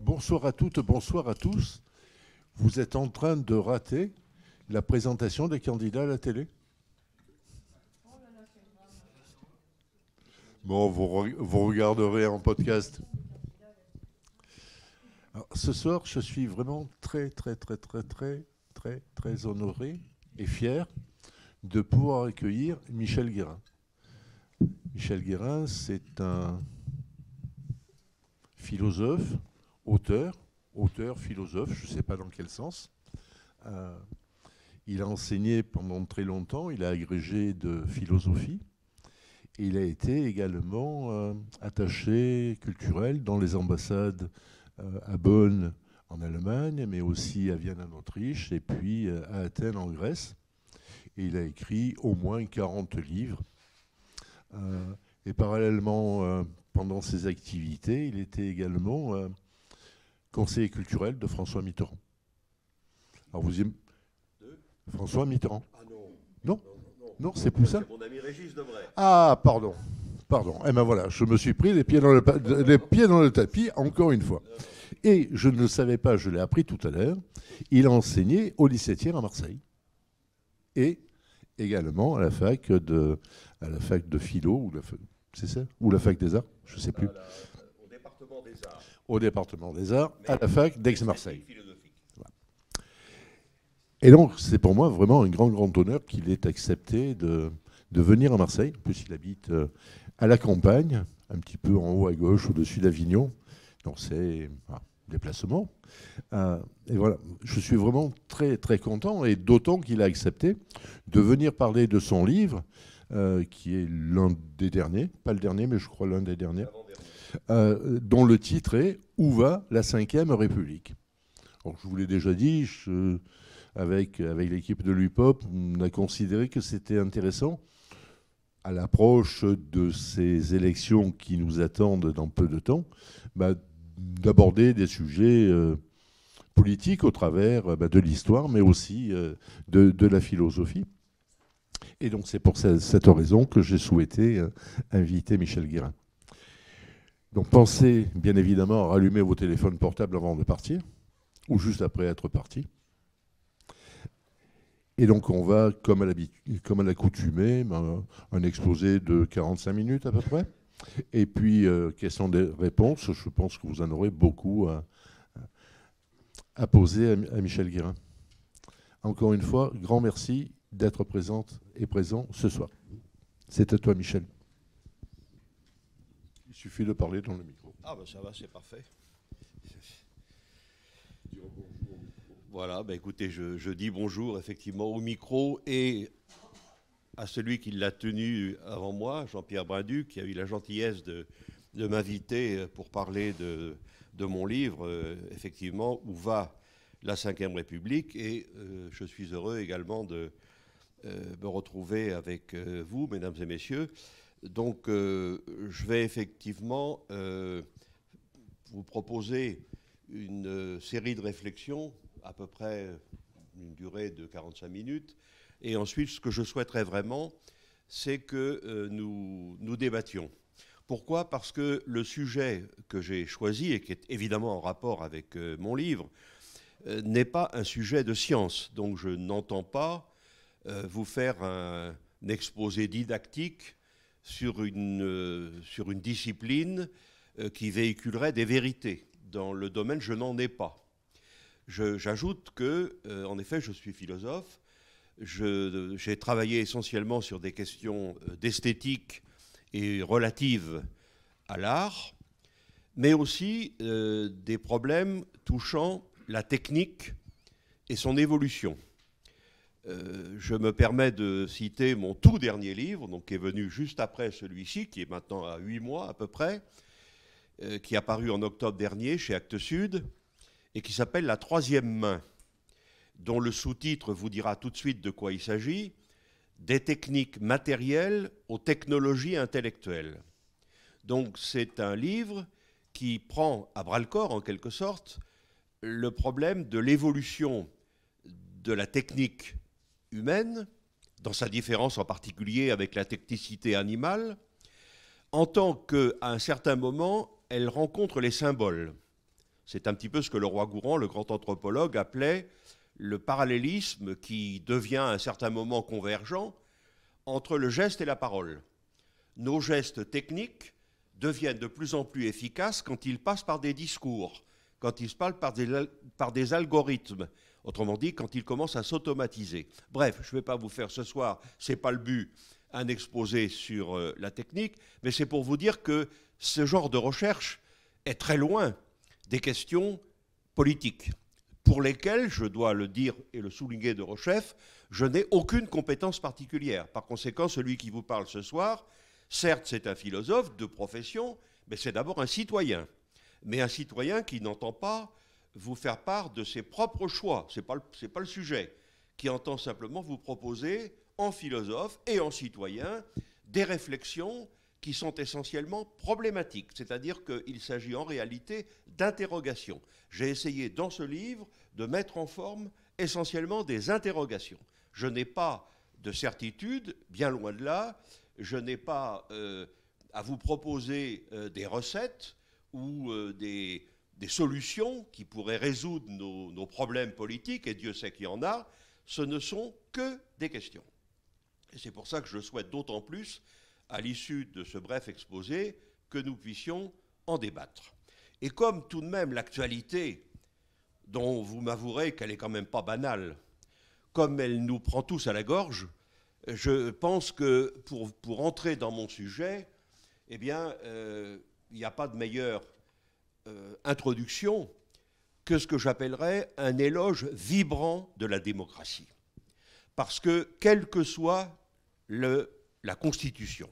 Bonsoir à toutes, bonsoir à tous. Vous êtes en train de rater la présentation des candidats à la télé. Bon, vous, regarderez en podcast. ce soir, je suis vraiment très, très, très, très, très très, très honoré et fier de pouvoir accueillir Michel Guérin. Michel Guérin, c'est un philosophe, auteur, auteur, philosophe, je ne sais pas dans quel sens. Euh, il a enseigné pendant très longtemps, il a agrégé de philosophie. Et il a été également euh, attaché culturel dans les ambassades euh, à Bonn, en Allemagne, mais aussi à Vienne en Autriche et puis euh, à Athènes en Grèce. il a écrit au moins 40 livres. Euh, et parallèlement, euh, pendant ses activités, il était également conseiller culturel de François Mitterrand. Alors vous François Mitterrand. Ah non. Non c'est plus ça mon ami Régis Debray. Ah, pardon. Pardon. Eh ben voilà, je me suis pris les pieds dans le, les pieds dans le tapis, encore une fois. Et je ne le savais pas, je l'ai appris tout à l'heure, il a enseigné au lycée Thiers à Marseille. Et également à la fac de, à la fac de philo, ou la, c'est ça Ou la fac des arts, je ne sais plus. au département des arts. Au département des arts, à la fac d'Aix-Marseille. Et donc, c'est pour moi vraiment un grand, grand honneur qu'il ait accepté de, de, venir à Marseille. En plus, il habite euh, à la campagne, un petit peu en haut à gauche, au-dessus d'Avignon. Donc c'est un ah, déplacement. Euh, et voilà, je suis vraiment très très content et d'autant qu'il a accepté de venir parler de son livre, euh, qui est l'un des derniers, pas le dernier, mais je crois l'un des derniers, euh, dont le titre est Où va la Ve République Je vous l'ai déjà dit, avec, avec l'équipe de l'UPOP, on a considéré que c'était intéressant à l'approche de ces élections qui nous attendent dans peu de temps, bah, d'aborder des sujets euh, politiques au travers euh, bah, de l'histoire, mais aussi euh, de, la philosophie. Et donc c'est pour cette raison que j'ai souhaité inviter Michel Guérin. Donc pensez bien évidemment à rallumer vos téléphones portables avant de partir, ou juste après être parti. Et donc on va, comme à l'accoutumée, ben, un exposé de 45 minutes à peu près. Et puis, euh, question des réponses, je pense que vous en aurez beaucoup à, poser à, Michel Guérin. Encore une fois, grand merci d'être présente et présent ce soir. C'est à toi, Michel. Il suffit de parler dans le micro. Ah, ben ça va, c'est parfait. Voilà, ben écoutez, je dis bonjour effectivement au micro et à celui qui l'a tenu avant moi, Jean-Pierre Brindu, qui a eu la gentillesse de, m'inviter pour parler de, mon livre, euh, effectivement, Où va la Ve République. Et euh, je suis heureux également de euh, me retrouver avec vous, mesdames et messieurs. Donc, je vais effectivement vous proposer une série de réflexions, à peu près une durée de 45 minutes, et ensuite, ce que je souhaiterais vraiment, c'est que euh, nous, nous débattions. Pourquoi Parce que le sujet que j'ai choisi, et qui est évidemment en rapport avec euh, mon livre, euh, n'est pas un sujet de science. Donc je n'entends pas vous faire un, exposé didactique sur une, sur une discipline qui véhiculerait des vérités. Dans le domaine, je n'en ai pas. J'ajoute que, en effet, je suis philosophe, j'ai travaillé essentiellement sur des questions euh, d'esthétique et relatives à l'art, mais aussi euh, des problèmes touchant la technique et son évolution. Euh, je me permets de citer mon tout dernier livre, donc qui est venu juste après celui-ci, qui est maintenant à huit mois à peu près, qui est apparu en octobre dernier chez Actes Sud, et qui s'appelle La troisième main dont le sous-titre vous dira tout de suite de quoi il s'agit, des techniques matérielles aux technologies intellectuelles. Donc c'est un livre qui prend à bras le corps, en quelque sorte, le problème de l'évolution de la technique humaine, dans sa différence en particulier avec la technicité animale, en tant qu'à un certain moment, elle rencontre les symboles. C'est un petit peu ce que le roi Gourand, le grand anthropologue, appelait le parallélisme qui devient à un certain moment convergent entre le geste et la parole. Nos gestes techniques deviennent de plus en plus efficaces quand ils passent par des discours, quand ils se parlent par des, algorithmes, autrement dit, quand ils commencent à s'automatiser. Bref, je ne vais pas vous faire ce soir, ce n'est pas le but, un exposé sur euh, la technique, mais c'est pour vous dire que ce genre de recherche est très loin des questions politiques pour lesquels, je dois le dire et le souligner de Rochef, je n'ai aucune compétence particulière. Par conséquent, celui qui vous parle ce soir, certes c'est un philosophe de profession, mais c'est d'abord un citoyen. Mais un citoyen qui n'entend pas vous faire part de ses propres choix, ce n'est pas, pas, le sujet, qui entend simplement vous proposer, en philosophe et en citoyen, des réflexions qui sont essentiellement problématiques, c'est-à-dire qu'il s'agit en réalité d'interrogations. J'ai essayé dans ce livre de mettre en forme essentiellement des interrogations. Je n'ai pas de certitude, bien loin de là, je n'ai pas euh, à vous proposer euh, des recettes ou euh, des, solutions qui pourraient résoudre nos, nos problèmes politiques, et Dieu sait qu'il y en a, ce ne sont que des questions. Et c'est pour ça que je souhaite d'autant plus à l'issue de ce bref exposé, que nous puissions en débattre. Et comme tout de même l'actualité, dont vous m'avouerez qu'elle est quand même pas banale, comme elle nous prend tous à la gorge, je pense que pour, pour entrer dans mon sujet, eh bien, euh, il n'y a pas de meilleure euh, introduction que ce que j'appellerais un éloge vibrant de la démocratie. Parce que, quelle que soit le, la Constitution,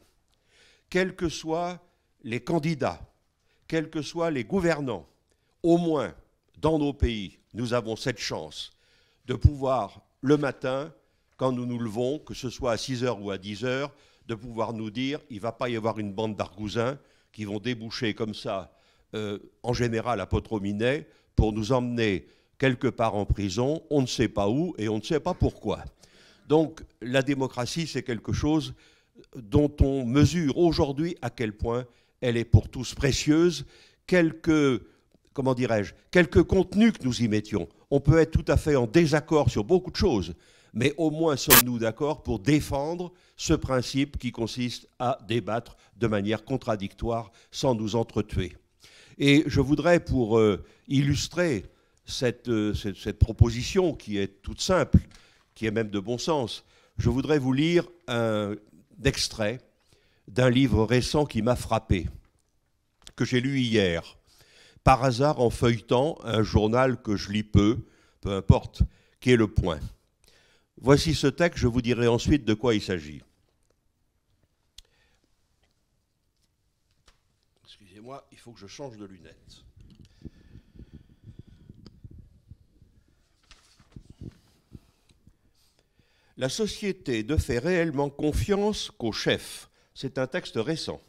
quels que soient les candidats, quels que soient les gouvernants, au moins dans nos pays, nous avons cette chance de pouvoir, le matin, quand nous nous levons, que ce soit à 6h ou à 10h, de pouvoir nous dire, il ne va pas y avoir une bande d'argousins qui vont déboucher comme ça, euh, en général à Potrominet, pour nous emmener quelque part en prison, on ne sait pas où et on ne sait pas pourquoi. Donc la démocratie, c'est quelque chose dont on mesure aujourd'hui à quel point elle est pour tous précieuse, quelques comment dirais-je, quelques contenus que nous y mettions. On peut être tout à fait en désaccord sur beaucoup de choses, mais au moins sommes-nous d'accord pour défendre ce principe qui consiste à débattre de manière contradictoire sans nous entretuer. Et je voudrais, pour euh, illustrer euh, cette, cette proposition qui est toute simple, qui est même de bon sens, je voudrais vous lire un, D'extrait d'un livre récent qui m'a frappé, que j'ai lu hier, par hasard en feuilletant un journal que je lis peu, peu importe, qui est Le Point. Voici ce texte, je vous dirai ensuite de quoi il s'agit. Excusez-moi, il faut que je change de lunettes. La société ne fait réellement confiance qu'au chef. C'est un texte récent.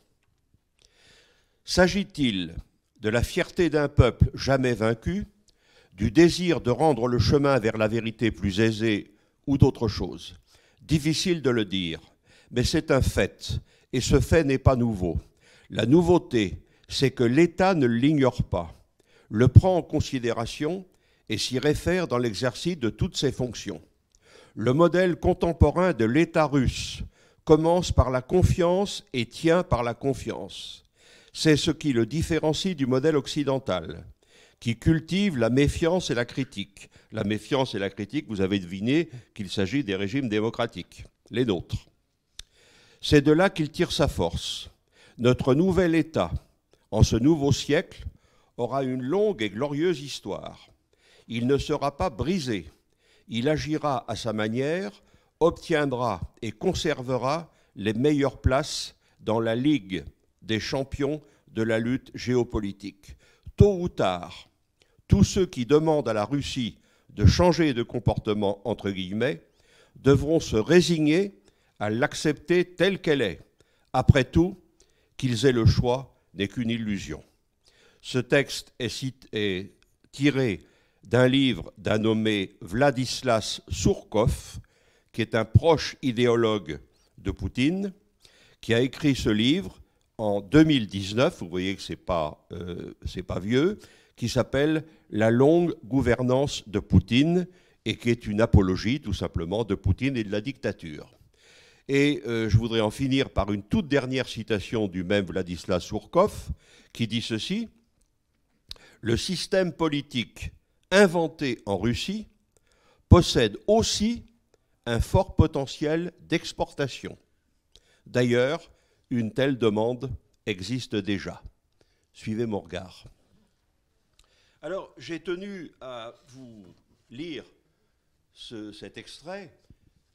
S'agit-il de la fierté d'un peuple jamais vaincu, du désir de rendre le chemin vers la vérité plus aisé ou d'autre chose Difficile de le dire, mais c'est un fait, et ce fait n'est pas nouveau. La nouveauté, c'est que l'État ne l'ignore pas, le prend en considération et s'y réfère dans l'exercice de toutes ses fonctions. Le modèle contemporain de l'État russe commence par la confiance et tient par la confiance. C'est ce qui le différencie du modèle occidental, qui cultive la méfiance et la critique. La méfiance et la critique, vous avez deviné qu'il s'agit des régimes démocratiques, les nôtres. C'est de là qu'il tire sa force. Notre nouvel État, en ce nouveau siècle, aura une longue et glorieuse histoire. Il ne sera pas brisé il agira à sa manière, obtiendra et conservera les meilleures places dans la Ligue des champions de la lutte géopolitique. Tôt ou tard, tous ceux qui demandent à la Russie de changer de comportement, entre guillemets, devront se résigner à l'accepter telle qu'elle est. Après tout, qu'ils aient le choix n'est qu'une illusion. Ce texte est, est tiré d'un livre d'un nommé Vladislas Surkov, qui est un proche idéologue de Poutine, qui a écrit ce livre en 2019, vous voyez que ce n'est pas, euh, c'est pas vieux, qui s'appelle La longue gouvernance de Poutine et qui est une apologie tout simplement de Poutine et de la dictature. Et euh, je voudrais en finir par une toute dernière citation du même Vladislas Surkov qui dit ceci Le système politique inventé en Russie possède aussi un fort potentiel d'exportation. D'ailleurs, une telle demande existe déjà. Suivez mon regard. Alors, j'ai tenu à vous lire cet extrait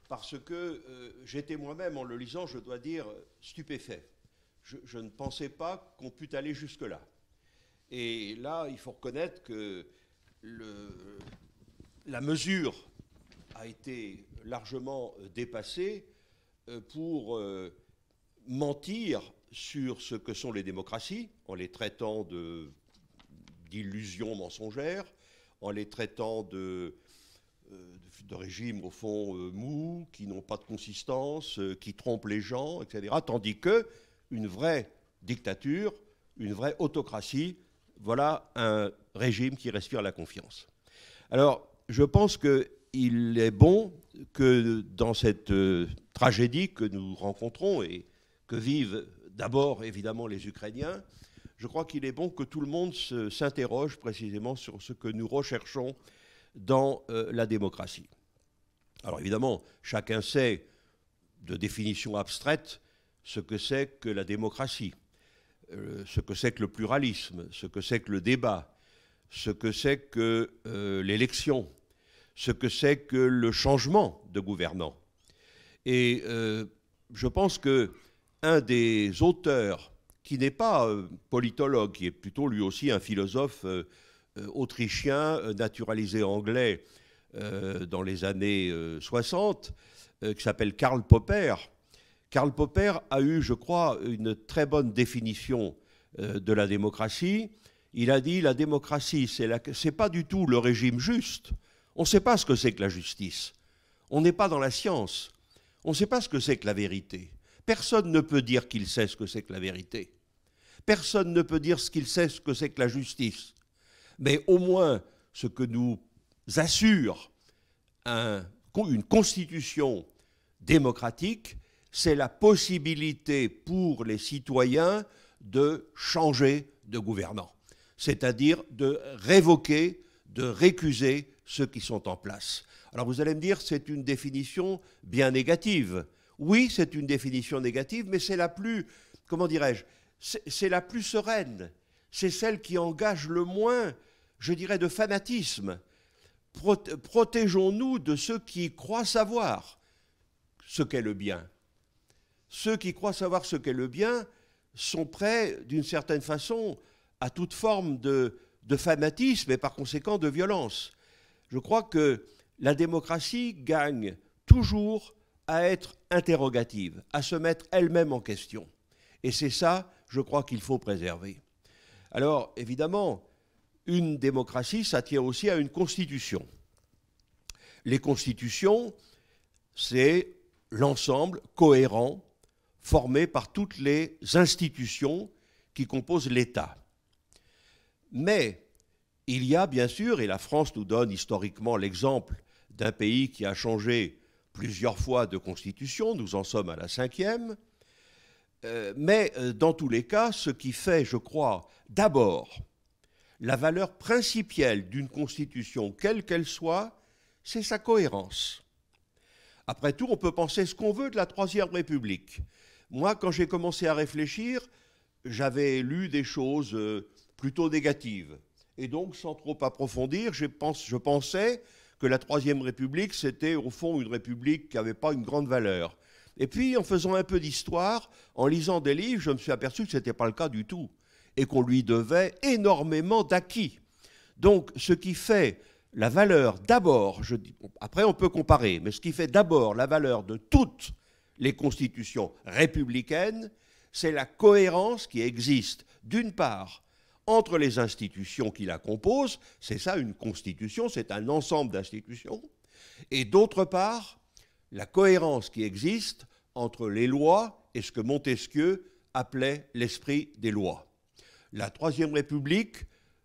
parce que euh, j'étais moi-même, en le lisant, je dois dire, stupéfait. Je, je ne pensais pas qu'on pût aller jusque-là. Et là, il faut reconnaître que la mesure a été largement euh, dépassée euh, pour euh, mentir sur ce que sont les démocraties en les traitant d'illusions mensongères, en les traitant de, de régimes au fond mous, qui n'ont pas de consistance, qui trompent les gens, etc. Tandis que une vraie dictature, une vraie autocratie, voilà un régime qui respire la confiance. Alors, je pense qu'il est bon que dans cette euh, tragédie que nous rencontrons et que vivent d'abord évidemment les Ukrainiens, je crois qu'il est bon que tout le monde s'interroge précisément sur ce que nous recherchons dans euh, la démocratie. Alors évidemment, chacun sait de définition abstraite ce que c'est que la démocratie, euh, ce que c'est que le pluralisme, ce que c'est que le débat, ce que c'est que euh, l'élection, ce que c'est que le changement de gouvernant. Et euh, je pense que un des auteurs, qui n'est pas euh, politologue, qui est plutôt lui aussi un philosophe autrichien naturalisé anglais dans les années 60, qui s'appelle Karl Popper. Karl Popper a eu, je crois, une très bonne définition de la démocratie il a dit la démocratie, ce n'est pas du tout le régime juste. On ne sait pas ce que c'est que la justice. On n'est pas dans la science. On ne sait pas ce que c'est que la vérité. Personne ne peut dire qu'il sait ce que c'est que la vérité. Personne ne peut dire ce qu'il sait ce que c'est que la justice. Mais au moins, ce que nous assure une constitution démocratique, c'est la possibilité pour les citoyens de changer de gouvernant c'est-à-dire de révoquer, de récuser ceux qui sont en place. Alors vous allez me dire, c'est une définition bien négative. Oui, c'est une définition négative, mais c'est la plus, comment dirais-je, c'est la plus sereine. C'est celle qui engage le moins, je dirais, de fanatisme. Protégeons-nous de ceux qui croient savoir ce qu'est le bien. Ceux qui croient savoir ce qu'est le bien sont prêts, d'une certaine façon, à toute forme de, de fanatisme et par conséquent de violence. Je crois que la démocratie gagne toujours à être interrogative, à se mettre elle-même en question. Et c'est ça, je crois qu'il faut préserver. Alors, évidemment, une démocratie, ça tient aussi à une constitution. Les constitutions, c'est l'ensemble cohérent formé par toutes les institutions qui composent l'État. Mais il y a bien sûr, et la France nous donne historiquement l'exemple d'un pays qui a changé plusieurs fois de constitution, nous en sommes à la cinquième, euh, mais euh, dans tous les cas, ce qui fait, je crois, d'abord la valeur principielle d'une constitution, quelle qu'elle soit, c'est sa cohérence. Après tout, on peut penser ce qu'on veut de la Troisième République. Moi, quand j'ai commencé à réfléchir, j'avais lu des choses... Euh, plutôt négative. Et donc, sans trop approfondir, je, pense, je pensais que la Troisième République, c'était au fond une république qui n'avait pas une grande valeur. Et puis, en faisant un peu d'histoire, en lisant des livres, je me suis aperçu que ce n'était pas le cas du tout, et qu'on lui devait énormément d'acquis. Donc, ce qui fait la valeur d'abord, après on peut comparer, mais ce qui fait d'abord la valeur de toutes les constitutions républicaines, c'est la cohérence qui existe, d'une part, entre les institutions qui la composent, c'est ça une constitution, c'est un ensemble d'institutions, et d'autre part, la cohérence qui existe entre les lois et ce que Montesquieu appelait l'esprit des lois. La Troisième République,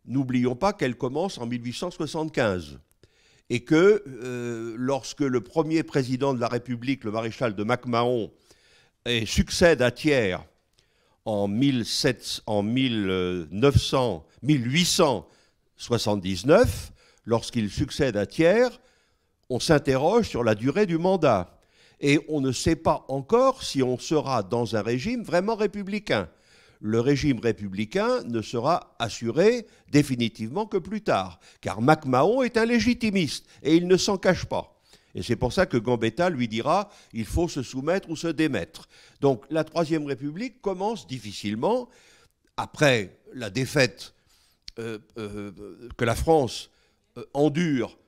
n'oublions pas qu'elle commence en 1875 et que euh, lorsque le premier président de la République, le maréchal de MacMahon, succède à Thiers en, 1900, 1879, lorsqu'il succède à Thiers, on s'interroge sur la durée du mandat. Et on ne sait pas encore si on sera dans un régime vraiment républicain. Le régime républicain ne sera assuré définitivement que plus tard, car MacMahon est un légitimiste et il ne s'en cache pas. Et c'est pour ça que Gambetta lui dira il faut se soumettre ou se démettre. Donc la Troisième République commence difficilement après la défaite euh, euh, que la France euh, endure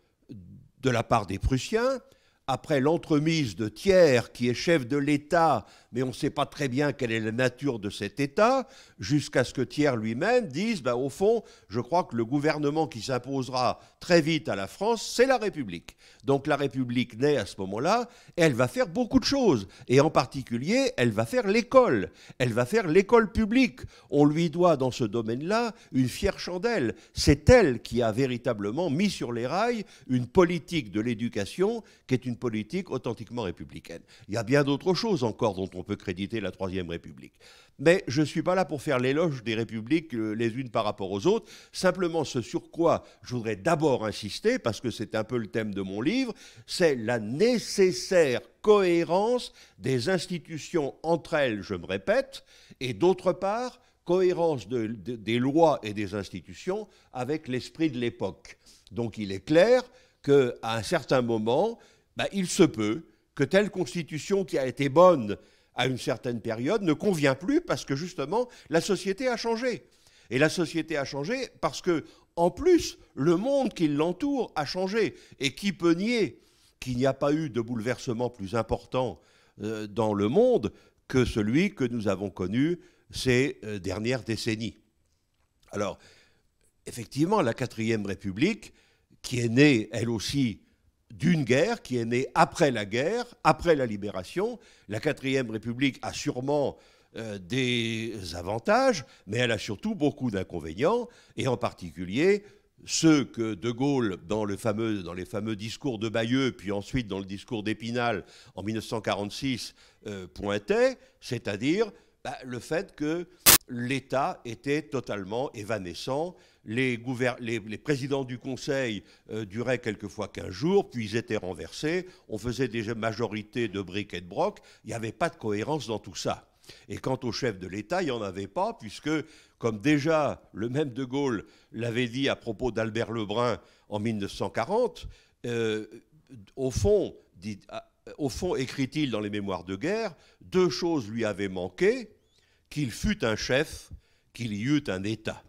de la part des Prussiens, après l'entremise de Thiers, qui est chef de l'État mais on ne sait pas très bien quelle est la nature de cet État, jusqu'à ce que Thiers lui-même dise, ben, au fond, je crois que le gouvernement qui s'imposera très vite à la France, c'est la République. Donc la République naît à ce moment-là, et elle va faire beaucoup de choses, et en particulier, elle va faire l'école, elle va faire l'école publique. On lui doit dans ce domaine-là une fière chandelle. C'est elle qui a véritablement mis sur les rails une politique de l'éducation qui est une politique authentiquement républicaine. Il y a bien d'autres choses encore dont on on peut créditer la Troisième République. Mais je ne suis pas là pour faire l'éloge des républiques euh, les unes par rapport aux autres. Simplement, ce sur quoi je voudrais d'abord insister, parce que c'est un peu le thème de mon livre, c'est la nécessaire cohérence des institutions entre elles, je me répète, et d'autre part, cohérence des lois et des institutions avec l'esprit de l'époque. Donc il est clair qu'à un certain moment, bah, il se peut que telle constitution qui a été bonne à une certaine période ne convient plus parce que justement la société a changé. Et la société a changé parce que, en plus, le monde qui l'entoure a changé. Et qui peut nier qu'il n'y a pas eu de bouleversement plus important euh, dans le monde que celui que nous avons connu ces euh, dernières décennies Alors, effectivement, la quatrième République, qui est née, elle aussi, d'une guerre qui est née après la guerre, après la libération. La quatrième République a sûrement euh, des avantages, mais elle a surtout beaucoup d'inconvénients, et en particulier ceux que De Gaulle, dans, le fameux, dans les fameux discours de Bayeux, puis ensuite dans le discours d'Épinal en 1946, euh, pointait, c'est-à-dire bah, le fait que l'État était totalement évanescent les, présidents du Conseil euh, duraient quelquefois 15 jours, puis ils étaient renversés, on faisait déjà majorité de briques et de broc, il n'y avait pas de cohérence dans tout ça. Et quant au chef de l'État, il n'y en avait pas, puisque, comme déjà le même de Gaulle l'avait dit à propos d'Albert Lebrun en 1940, euh, au fond, ah, euh, au fond, écrit-il dans les mémoires de guerre, deux choses lui avaient manqué, qu'il fût un chef, qu'il y eût un État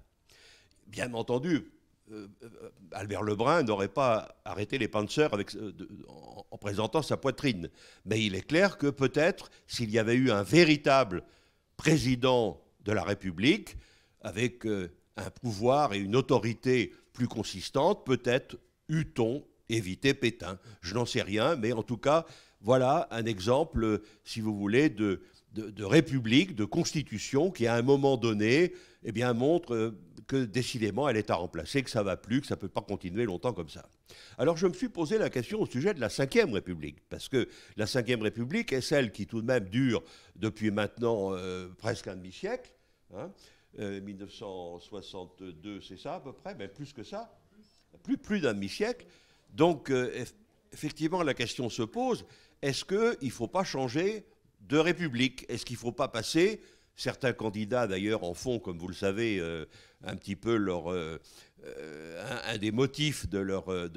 bien entendu, euh, euh, Albert Lebrun n'aurait pas arrêté les Panzers euh, en, en, présentant sa poitrine. Mais il est clair que peut-être, s'il y avait eu un véritable président de la République, avec un pouvoir et une autorité plus consistantes, peut-être eût-on évité Pétain. Je n'en sais rien, mais en tout cas, voilà un exemple, si vous voulez, de, de, république, de constitution, qui à un moment donné, eh bien, montre euh, que décidément elle est à remplacer, que ça va plus, que ça ne peut pas continuer longtemps comme ça. Alors je me suis posé la question au sujet de la Ve République, parce que la Ve République est celle qui tout de même dure depuis maintenant euh, presque un demi-siècle, 1962 hein, euh, c'est ça à peu près, mais plus que ça, plus, plus d'un demi-siècle. Donc effectivement la question se pose, est-ce qu'il ne faut pas changer de République. Est-ce qu'il ne faut pas passer Certains candidats, d'ailleurs, en font, comme vous le savez, euh, un petit peu euh, euh, un, des motifs de leur, de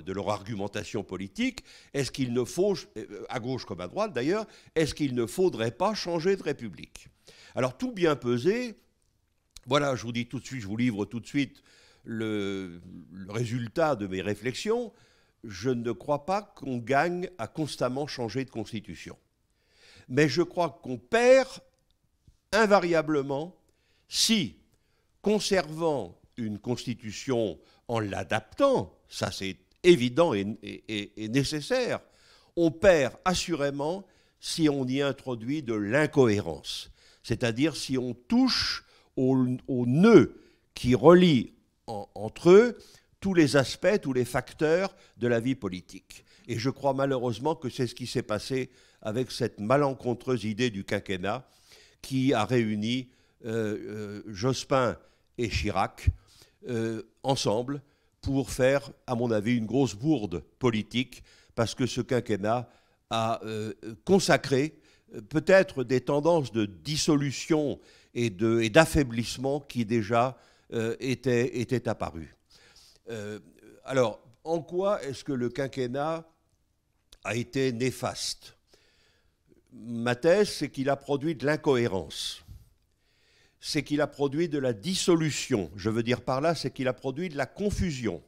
de leur argumentation politique. Est-ce qu'il ne faut, à gauche comme à droite d'ailleurs, est-ce qu'il ne faudrait pas changer de République Alors, tout bien pesé, voilà, je vous dis tout de suite, je vous livre tout de suite le résultat de mes réflexions. Je ne crois pas qu'on gagne à constamment changer de constitution mais je crois qu'on perd invariablement si, conservant une constitution en l'adaptant, ça c'est évident et, nécessaire, on perd assurément si on y introduit de l'incohérence, c'est-à-dire si on touche au, nœud qui relie entre eux tous les aspects, tous les facteurs de la vie politique. Et je crois malheureusement que c'est ce qui s'est passé avec cette malencontreuse idée du quinquennat qui a réuni euh, euh, Jospin et Chirac euh, ensemble pour faire, à mon avis, une grosse bourde politique, parce que ce quinquennat a consacré peut-être des tendances de dissolution et d'affaiblissement qui déjà étaient, étaient apparues. alors, en quoi est-ce que le quinquennat a été néfaste ma thèse, c'est qu'il a produit de l'incohérence. C'est qu'il a produit de la dissolution. Je veux dire par là, c'est qu'il a produit de la confusion.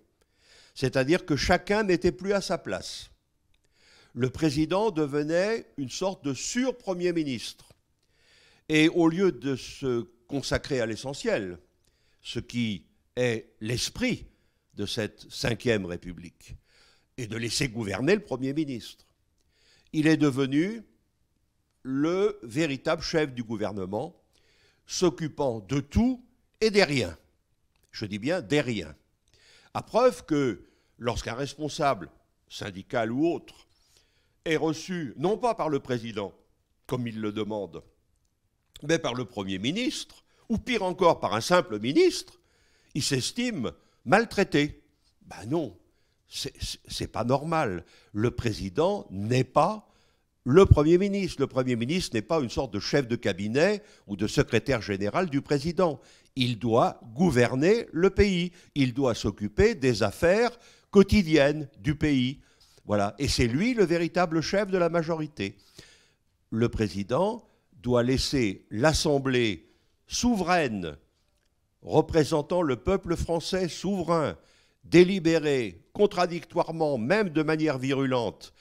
C'est-à-dire que chacun n'était plus à sa place. Le président devenait une sorte de sur-premier ministre. Et au lieu de se consacrer à l'essentiel, ce qui est l'esprit de cette cinquième République, et de laisser gouverner le Premier ministre, il est devenu le véritable chef du gouvernement, s'occupant de tout et des rien. Je dis bien des rien. À preuve que lorsqu'un responsable, syndical ou autre, est reçu non pas par le président, comme il le demande, mais par le Premier ministre, ou pire encore par un simple ministre, il s'estime maltraité. Ben non, c'est pas normal. Le président n'est pas le Premier ministre. Le Premier ministre n'est pas une sorte de chef de cabinet ou de secrétaire général du président. Il doit gouverner le pays. Il doit s'occuper des affaires quotidiennes du pays. Voilà. Et c'est lui le véritable chef de la majorité. Le président doit laisser l'Assemblée souveraine, représentant le peuple français souverain, délibérer contradictoirement, même de manière virulente,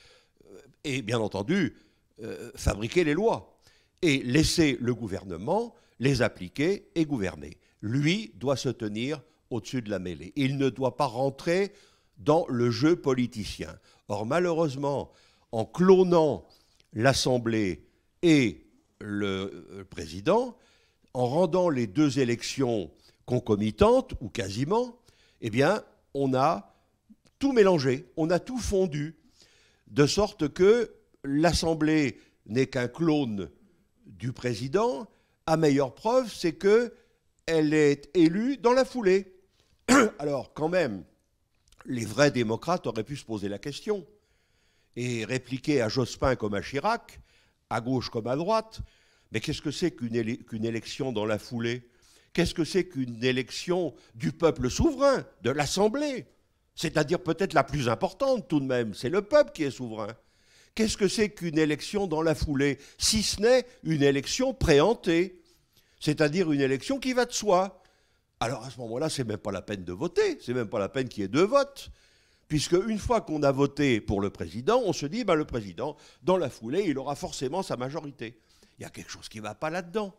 et bien entendu euh, fabriquer les lois et laisser le gouvernement les appliquer et gouverner. Lui doit se tenir au-dessus de la mêlée. Il ne doit pas rentrer dans le jeu politicien. Or, malheureusement, en clonant l'Assemblée et le euh, président, en rendant les deux élections concomitantes, ou quasiment, eh bien, on a tout mélangé, on a tout fondu de sorte que l'Assemblée n'est qu'un clone du président. À meilleure preuve, c'est que elle est élue dans la foulée. Alors, quand même, les vrais démocrates auraient pu se poser la question et répliquer à Jospin comme à Chirac, à gauche comme à droite, mais qu'est-ce que c'est qu'une, élection dans la foulée Qu'est-ce que c'est qu'une élection du peuple souverain, de l'Assemblée c'est-à-dire peut-être la plus importante tout de même, c'est le peuple qui est souverain. Qu'est-ce que c'est qu'une élection dans la foulée, si ce n'est une élection préhantée, c'est-à-dire une élection qui va de soi Alors à ce moment-là, c'est même pas la peine de voter, c'est même pas la peine qu'il y ait deux votes, puisque une fois qu'on a voté pour le président, on se dit, ben, le président, dans la foulée, il aura forcément sa majorité. Il y a quelque chose qui ne va pas là-dedans.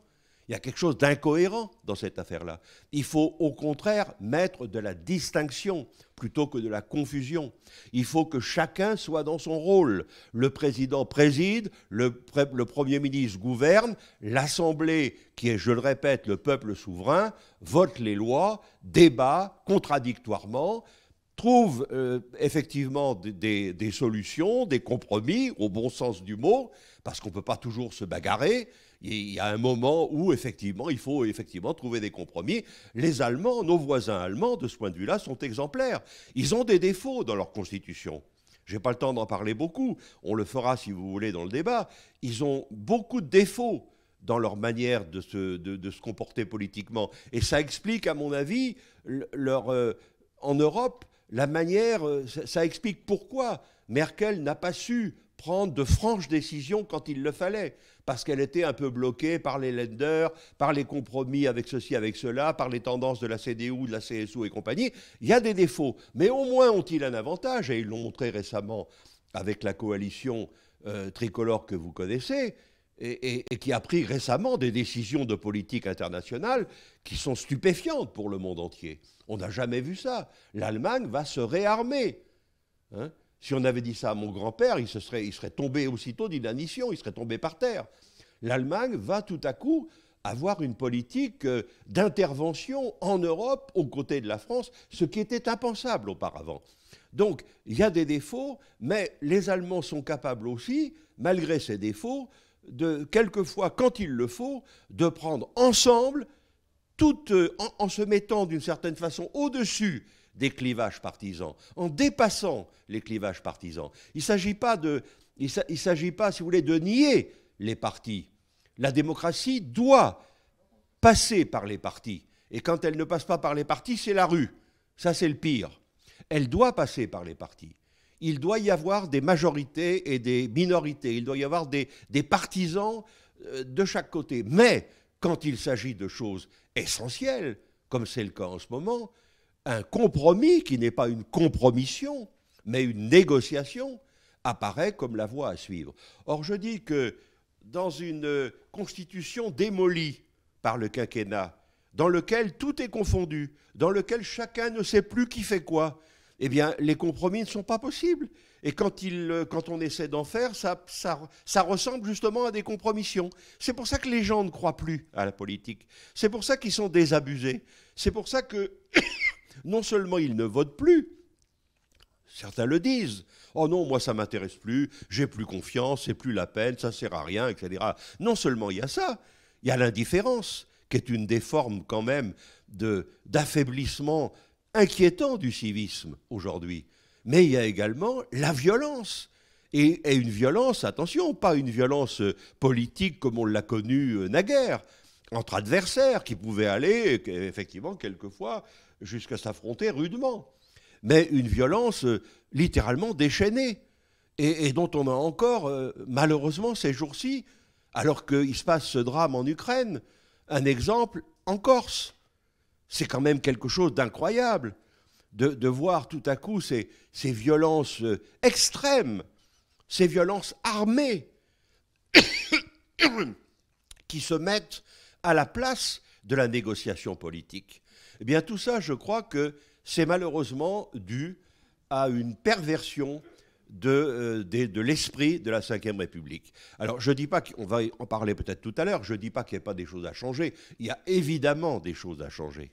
Il y a quelque chose d'incohérent dans cette affaire-là. Il faut au contraire mettre de la distinction plutôt que de la confusion. Il faut que chacun soit dans son rôle. Le président préside, le, Premier ministre gouverne, l'Assemblée, qui est, je le répète, le peuple souverain, vote les lois, débat contradictoirement trouve euh, effectivement des, des solutions, des compromis, au bon sens du mot, parce qu'on ne peut pas toujours se bagarrer, il y a un moment où, effectivement, il faut effectivement trouver des compromis. Les Allemands, nos voisins allemands, de ce point de vue-là, sont exemplaires. Ils ont des défauts dans leur constitution. Je n'ai pas le temps d'en parler beaucoup. On le fera, si vous voulez, dans le débat. Ils ont beaucoup de défauts dans leur manière de se, de, se comporter politiquement. Et ça explique, à mon avis, leur, euh, en Europe, la manière, euh, ça explique pourquoi Merkel n'a pas su prendre de franches décisions quand il le fallait parce qu'elle était un peu bloquée par les lenders, par les compromis avec ceci, avec cela, par les tendances de la CDU, de la CSU et compagnie. Il y a des défauts, mais au moins ont-ils un avantage, et ils l'ont montré récemment avec la coalition euh, tricolore que vous connaissez, et, qui a pris récemment des décisions de politique internationale qui sont stupéfiantes pour le monde entier. On n'a jamais vu ça. L'Allemagne va se réarmer. Hein. Si on avait dit ça à mon grand-père, il, se serait, il serait tombé aussitôt d'inanition, il serait tombé par terre. L'Allemagne va tout à coup avoir une politique euh, d'intervention en Europe aux côtés de la France, ce qui était impensable auparavant. Donc il y a des défauts, mais les Allemands sont capables aussi, malgré ces défauts, de quelquefois, quand il le faut, de prendre ensemble, tout, euh, en se mettant d'une certaine façon au-dessus des clivages partisans, en dépassant les clivages partisans. Il ne s'agit pas, de, il s'agit pas, si vous voulez, de nier les partis. La démocratie doit passer par les partis. Et quand elle ne passe pas par les partis, c'est la rue. Ça, c'est le pire. Elle doit passer par les partis. Il doit y avoir des majorités et des minorités. Il doit y avoir des partisans euh, de chaque côté. Mais quand il s'agit de choses essentielles, comme c'est le cas en ce moment, un compromis qui n'est pas une compromission, mais une négociation, apparaît comme la voie à suivre. Or, je dis que dans une constitution démolie par le quinquennat, dans lequel tout est confondu, dans lequel chacun ne sait plus qui fait quoi, eh bien, les compromis ne sont pas possibles. Et quand, on essaie d'en faire, ça, ça, ressemble justement à des compromissions. C'est pour ça que les gens ne croient plus à la politique. C'est pour ça qu'ils sont désabusés. C'est pour ça que non seulement ils ne votent plus, certains le disent, oh non, moi ça m'intéresse plus, j'ai plus confiance, c'est plus la peine, ça sert à rien, etc. Non seulement il y a ça, il y a l'indifférence, qui est une des formes quand même d'affaiblissement inquiétant du civisme aujourd'hui. Mais il y a également la violence. Et, et, une violence, attention, pas une violence euh, politique comme on l'a connue euh, naguère, entre adversaires qui pouvaient aller, effectivement, quelquefois, jusqu'à s'affronter rudement, mais une violence euh, littéralement déchaînée, et, dont on a encore, euh, malheureusement, ces jours-ci, alors qu'il se passe ce drame en Ukraine, un exemple en Corse. C'est quand même quelque chose d'incroyable de, voir tout à coup ces violences euh, extrêmes, ces violences armées qui se mettent à la place de la négociation politique. Eh bien tout ça, je crois que c'est malheureusement dû à une perversion de, euh, de l'esprit de la Ve République. Alors, je ne dis pas qu'on va en parler peut-être tout à l'heure, je ne dis pas qu'il n'y a pas des choses à changer. Il y a évidemment des choses à changer.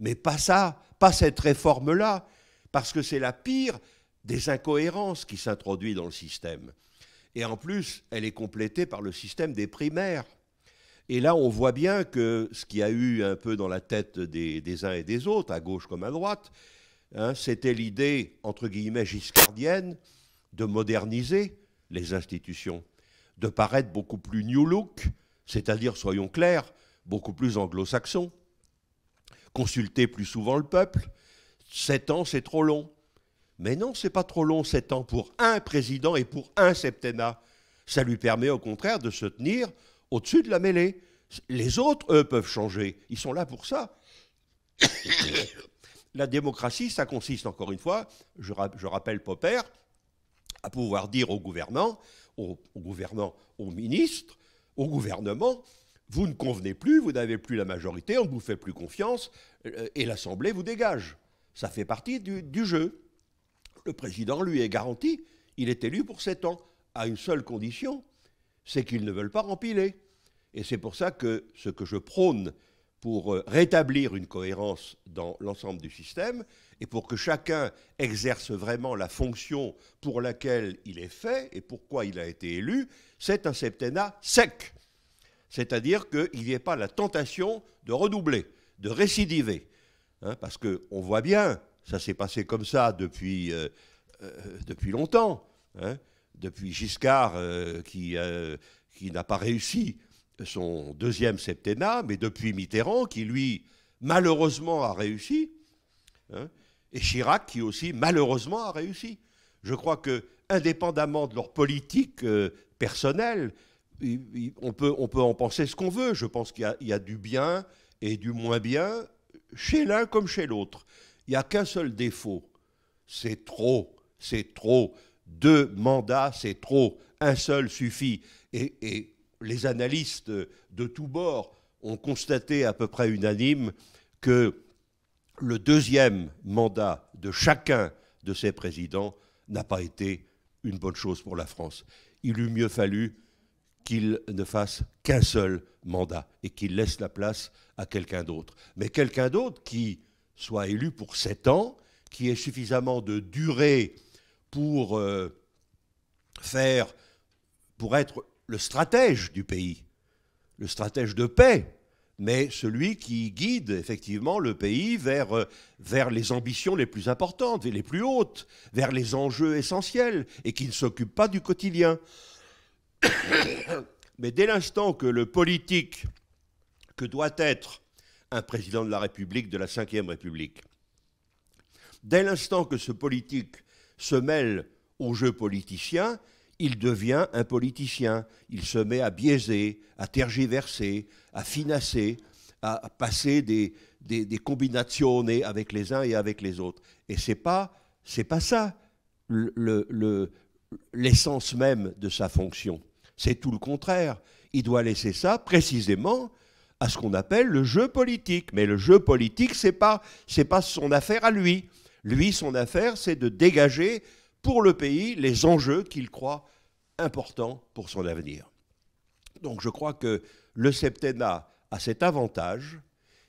Mais pas ça, pas cette réforme-là, parce que c'est la pire des incohérences qui s'introduit dans le système. Et en plus, elle est complétée par le système des primaires. Et là, on voit bien que ce qui a eu un peu dans la tête des, uns et des autres, à gauche comme à droite, hein, c'était l'idée, entre guillemets, giscardienne, de moderniser les institutions, de paraître beaucoup plus new look, c'est-à-dire, soyons clairs, beaucoup plus anglo-saxon, consulter plus souvent le peuple. Sept ans, c'est trop long. Mais non, c'est pas trop long, sept ans, pour un président et pour un septennat. Ça lui permet au contraire de se tenir au-dessus de la mêlée. Les autres, eux, peuvent changer. Ils sont là pour ça. la démocratie, ça consiste, encore une fois, je, rappelle Popper, à pouvoir dire au gouvernement, au, gouvernement, au ministre, au gouvernement, vous ne convenez plus, vous n'avez plus la majorité, on ne vous fait plus confiance, euh, et l'Assemblée vous dégage. Ça fait partie du, du, jeu. Le président, lui, est garanti, il est élu pour sept ans, à une seule condition, c'est qu'ils ne veulent pas rempiler. Et c'est pour ça que ce que je prône pour euh, rétablir une cohérence dans l'ensemble du système et pour que chacun exerce vraiment la fonction pour laquelle il est fait et pourquoi il a été élu, c'est un septennat sec. C'est-à-dire qu'il n'y ait pas la tentation de redoubler, de récidiver. Hein, parce qu'on voit bien, ça s'est passé comme ça depuis, euh, euh, depuis longtemps. Hein depuis Giscard, euh, qui, euh, qui n'a pas réussi son deuxième septennat, mais depuis Mitterrand, qui lui, malheureusement, a réussi, hein, et Chirac, qui aussi, malheureusement, a réussi. Je crois que, indépendamment de leur politique euh, personnelle, on, peut, on peut en penser ce qu'on veut. Je pense qu'il y, y, a du bien et du moins bien chez l'un comme chez l'autre. Il n'y a qu'un seul défaut, c'est trop, c'est trop deux mandats, c'est trop, un seul suffit. Et, les analystes de tous bords ont constaté à peu près unanime que le deuxième mandat de chacun de ces présidents n'a pas été une bonne chose pour la France. Il eût mieux fallu qu'il ne fasse qu'un seul mandat et qu'il laisse la place à quelqu'un d'autre. Mais quelqu'un d'autre qui soit élu pour sept ans, qui ait suffisamment de durée pour euh, faire, pour être le stratège du pays, le stratège de paix, mais celui qui guide effectivement le pays vers, euh, vers les ambitions les plus importantes et les plus hautes, vers les enjeux essentiels, et qui ne s'occupe pas du quotidien. Mais dès l'instant que le politique, que doit être un président de la République, de la Ve République, dès l'instant que ce politique se mêle au jeu politicien, il devient un politicien. Il se met à biaiser, à tergiverser, à finasser, à passer des, des, combinations avec les uns et avec les autres. Et c'est pas c'est pas ça l'essence même de sa fonction. C'est tout le contraire. Il doit laisser ça précisément à ce qu'on appelle le jeu politique. Mais le jeu politique, c'est pas c'est pas son affaire à lui. Lui, son affaire, c'est de dégager pour le pays les enjeux qu'il croit importants pour son avenir. Donc je crois que le septennat a cet avantage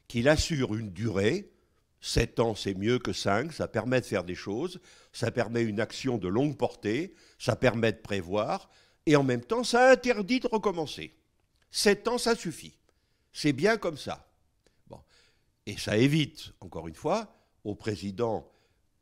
qu'il assure une durée. Sept ans, c'est mieux que cinq, ça permet de faire des choses, ça permet une action de longue portée, ça permet de prévoir, et en même temps, ça interdit de recommencer. Sept ans, ça suffit. C'est bien comme ça. Et ça évite, encore une fois, au président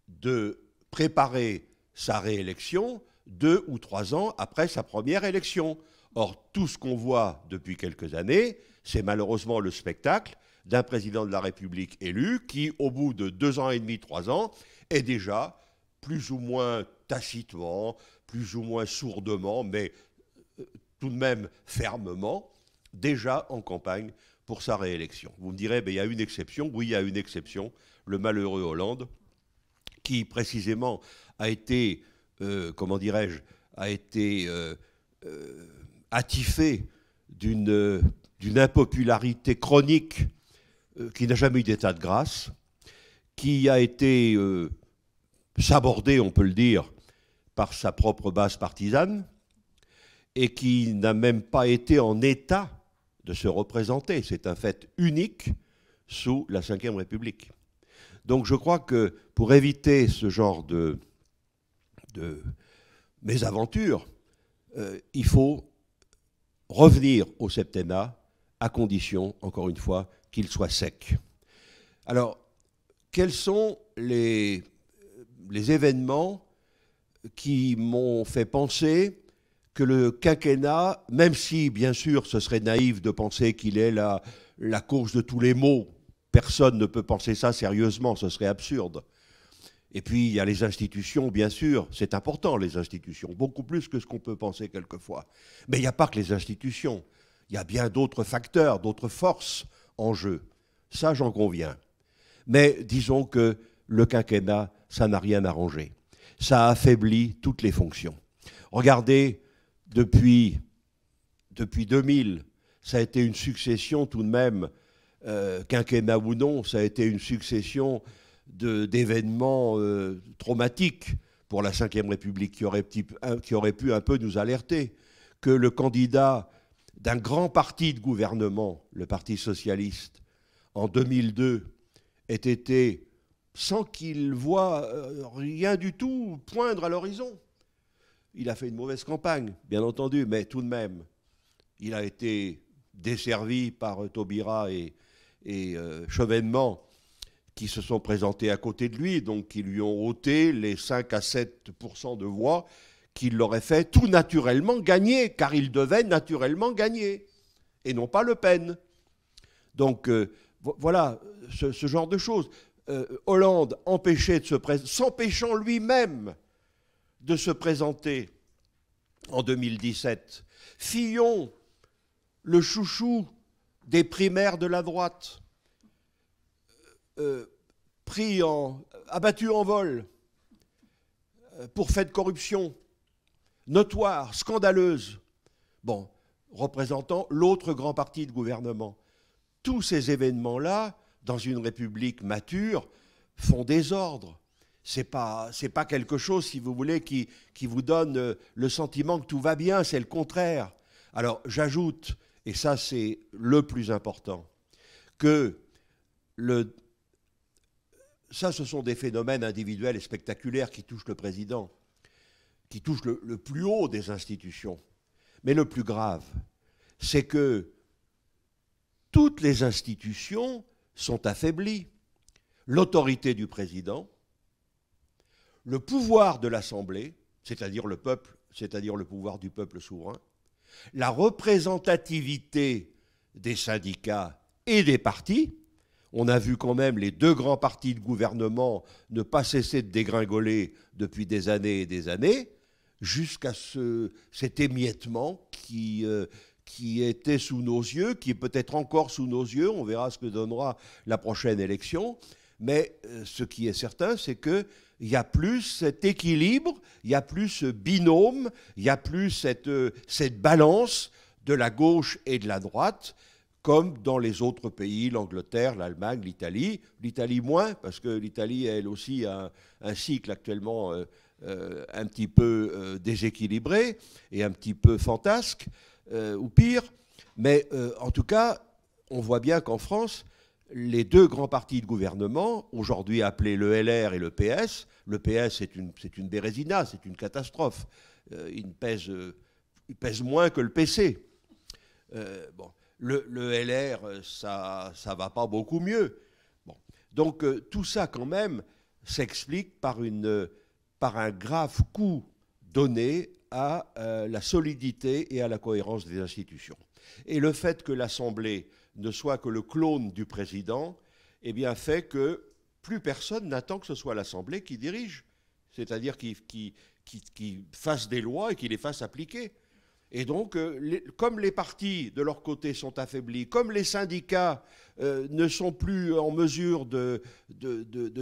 de préparer sa réélection deux ou trois ans après sa première élection. Or, tout ce qu'on voit depuis quelques années, c'est malheureusement le spectacle d'un président de la République élu qui, au bout de deux ans et demi, trois ans, est déjà plus ou moins tacitement, plus ou moins sourdement, mais euh, tout de même fermement, déjà en campagne pour sa réélection. Vous me direz, il y a une exception. Oui, il y a une exception. Le malheureux Hollande, qui précisément a été, euh, comment dirais-je, a été euh, euh, attifé d'une impopularité chronique qui n'a jamais eu d'état de grâce, qui a été sabordé, on peut le dire, par sa propre base partisane, et qui n'a même pas été en état de se représenter. C'est un fait unique sous la Ve République. Donc je crois que pour éviter ce genre de, de mésaventure, euh, il faut revenir au septennat à condition, encore une fois, qu'il soit sec. Alors, quels sont les, événements qui m'ont fait penser que le quinquennat, même si bien sûr ce serait naïf de penser qu'il est la, la cause de tous les maux, personne ne peut penser ça sérieusement, ce serait absurde. Et puis, il y a les institutions, bien sûr, c'est important, les institutions, beaucoup plus que ce qu'on peut penser quelquefois. Mais il n'y a pas que les institutions, il y a bien d'autres facteurs, d'autres forces en jeu. Ça, j'en conviens. Mais disons que le quinquennat, ça n'a rien arrangé. Ça affaibli toutes les fonctions. Regardez, depuis, depuis 2000, ça a été une succession tout de même euh, ou non, ça a été une succession d'événements euh, traumatiques pour la Ve République qui aurait, pu, qui aurait pu un peu nous alerter que le candidat d'un grand parti de gouvernement, le Parti socialiste, en 2002, ait été, sans qu'il voit euh, rien du tout poindre à l'horizon. Il a fait une mauvaise campagne, bien entendu, mais tout de même, il a été desservi par euh, Taubira et, et euh, Chevènement qui se sont présentés à côté de lui, donc qui lui ont ôté les 5 à 7 de voix qu'il l'aurait fait tout naturellement gagner, car il devait naturellement gagner, et non pas Le Pen. Donc euh, voilà ce, genre de choses. Euh, Hollande empêché de se présenter, s'empêchant lui-même de se présenter en 2017. Fillon, le chouchou des primaires de la droite, euh, pris en, abattu en vol euh, pour fait de corruption notoire, scandaleuse, bon, représentant l'autre grand parti de gouvernement. Tous ces événements-là, dans une république mature, font désordre. Ce n'est pas, pas quelque chose, si vous voulez, qui vous donne euh, le sentiment que tout va bien, c'est le contraire. Alors j'ajoute et ça c'est le plus important, que le... ça ce sont des phénomènes individuels et spectaculaires qui touchent le président, qui touchent le, plus haut des institutions. Mais le plus grave, c'est que toutes les institutions sont affaiblies. L'autorité du président, le pouvoir de l'Assemblée, c'est-à-dire le peuple, c'est-à-dire le pouvoir du peuple souverain, la représentativité des syndicats et des partis. On a vu quand même les deux grands partis de gouvernement ne pas cesser de dégringoler depuis des années et des années, jusqu'à cet émiettement qui, euh, qui était sous nos yeux, qui est peut-être encore sous nos yeux, on verra ce que donnera la prochaine élection, mais euh, ce qui est certain, c'est que il n'y a plus cet équilibre, il y a plus ce binôme, il n'y a plus euh, cette, balance de la gauche et de la droite, comme dans les autres pays, l'Angleterre, l'Allemagne, l'Italie. L'Italie moins, parce que l'Italie, elle aussi, a un, cycle actuellement euh, euh, un petit peu déséquilibré et un petit peu fantasque, ou pire. Mais en tout cas, on voit bien qu'en France, les deux grands partis de gouvernement, aujourd'hui appelés le LR et le PS, le PS c'est une, c'est bérésina, c'est une catastrophe. Euh, il, pèse, euh, pèse moins que le PC. Euh, le, LR, ça ne va pas beaucoup mieux. Donc tout ça quand même s'explique par, une, par un grave coup donné à la solidité et à la cohérence des institutions. Et le fait que l'Assemblée ne soit que le clone du président, eh bien fait que plus personne n'attend que ce soit l'Assemblée qui dirige, c'est-à-dire qui, fasse des lois et qui les fasse appliquer. Et donc, euh, comme les partis de leur côté sont affaiblis, comme les syndicats euh, ne sont plus en mesure de,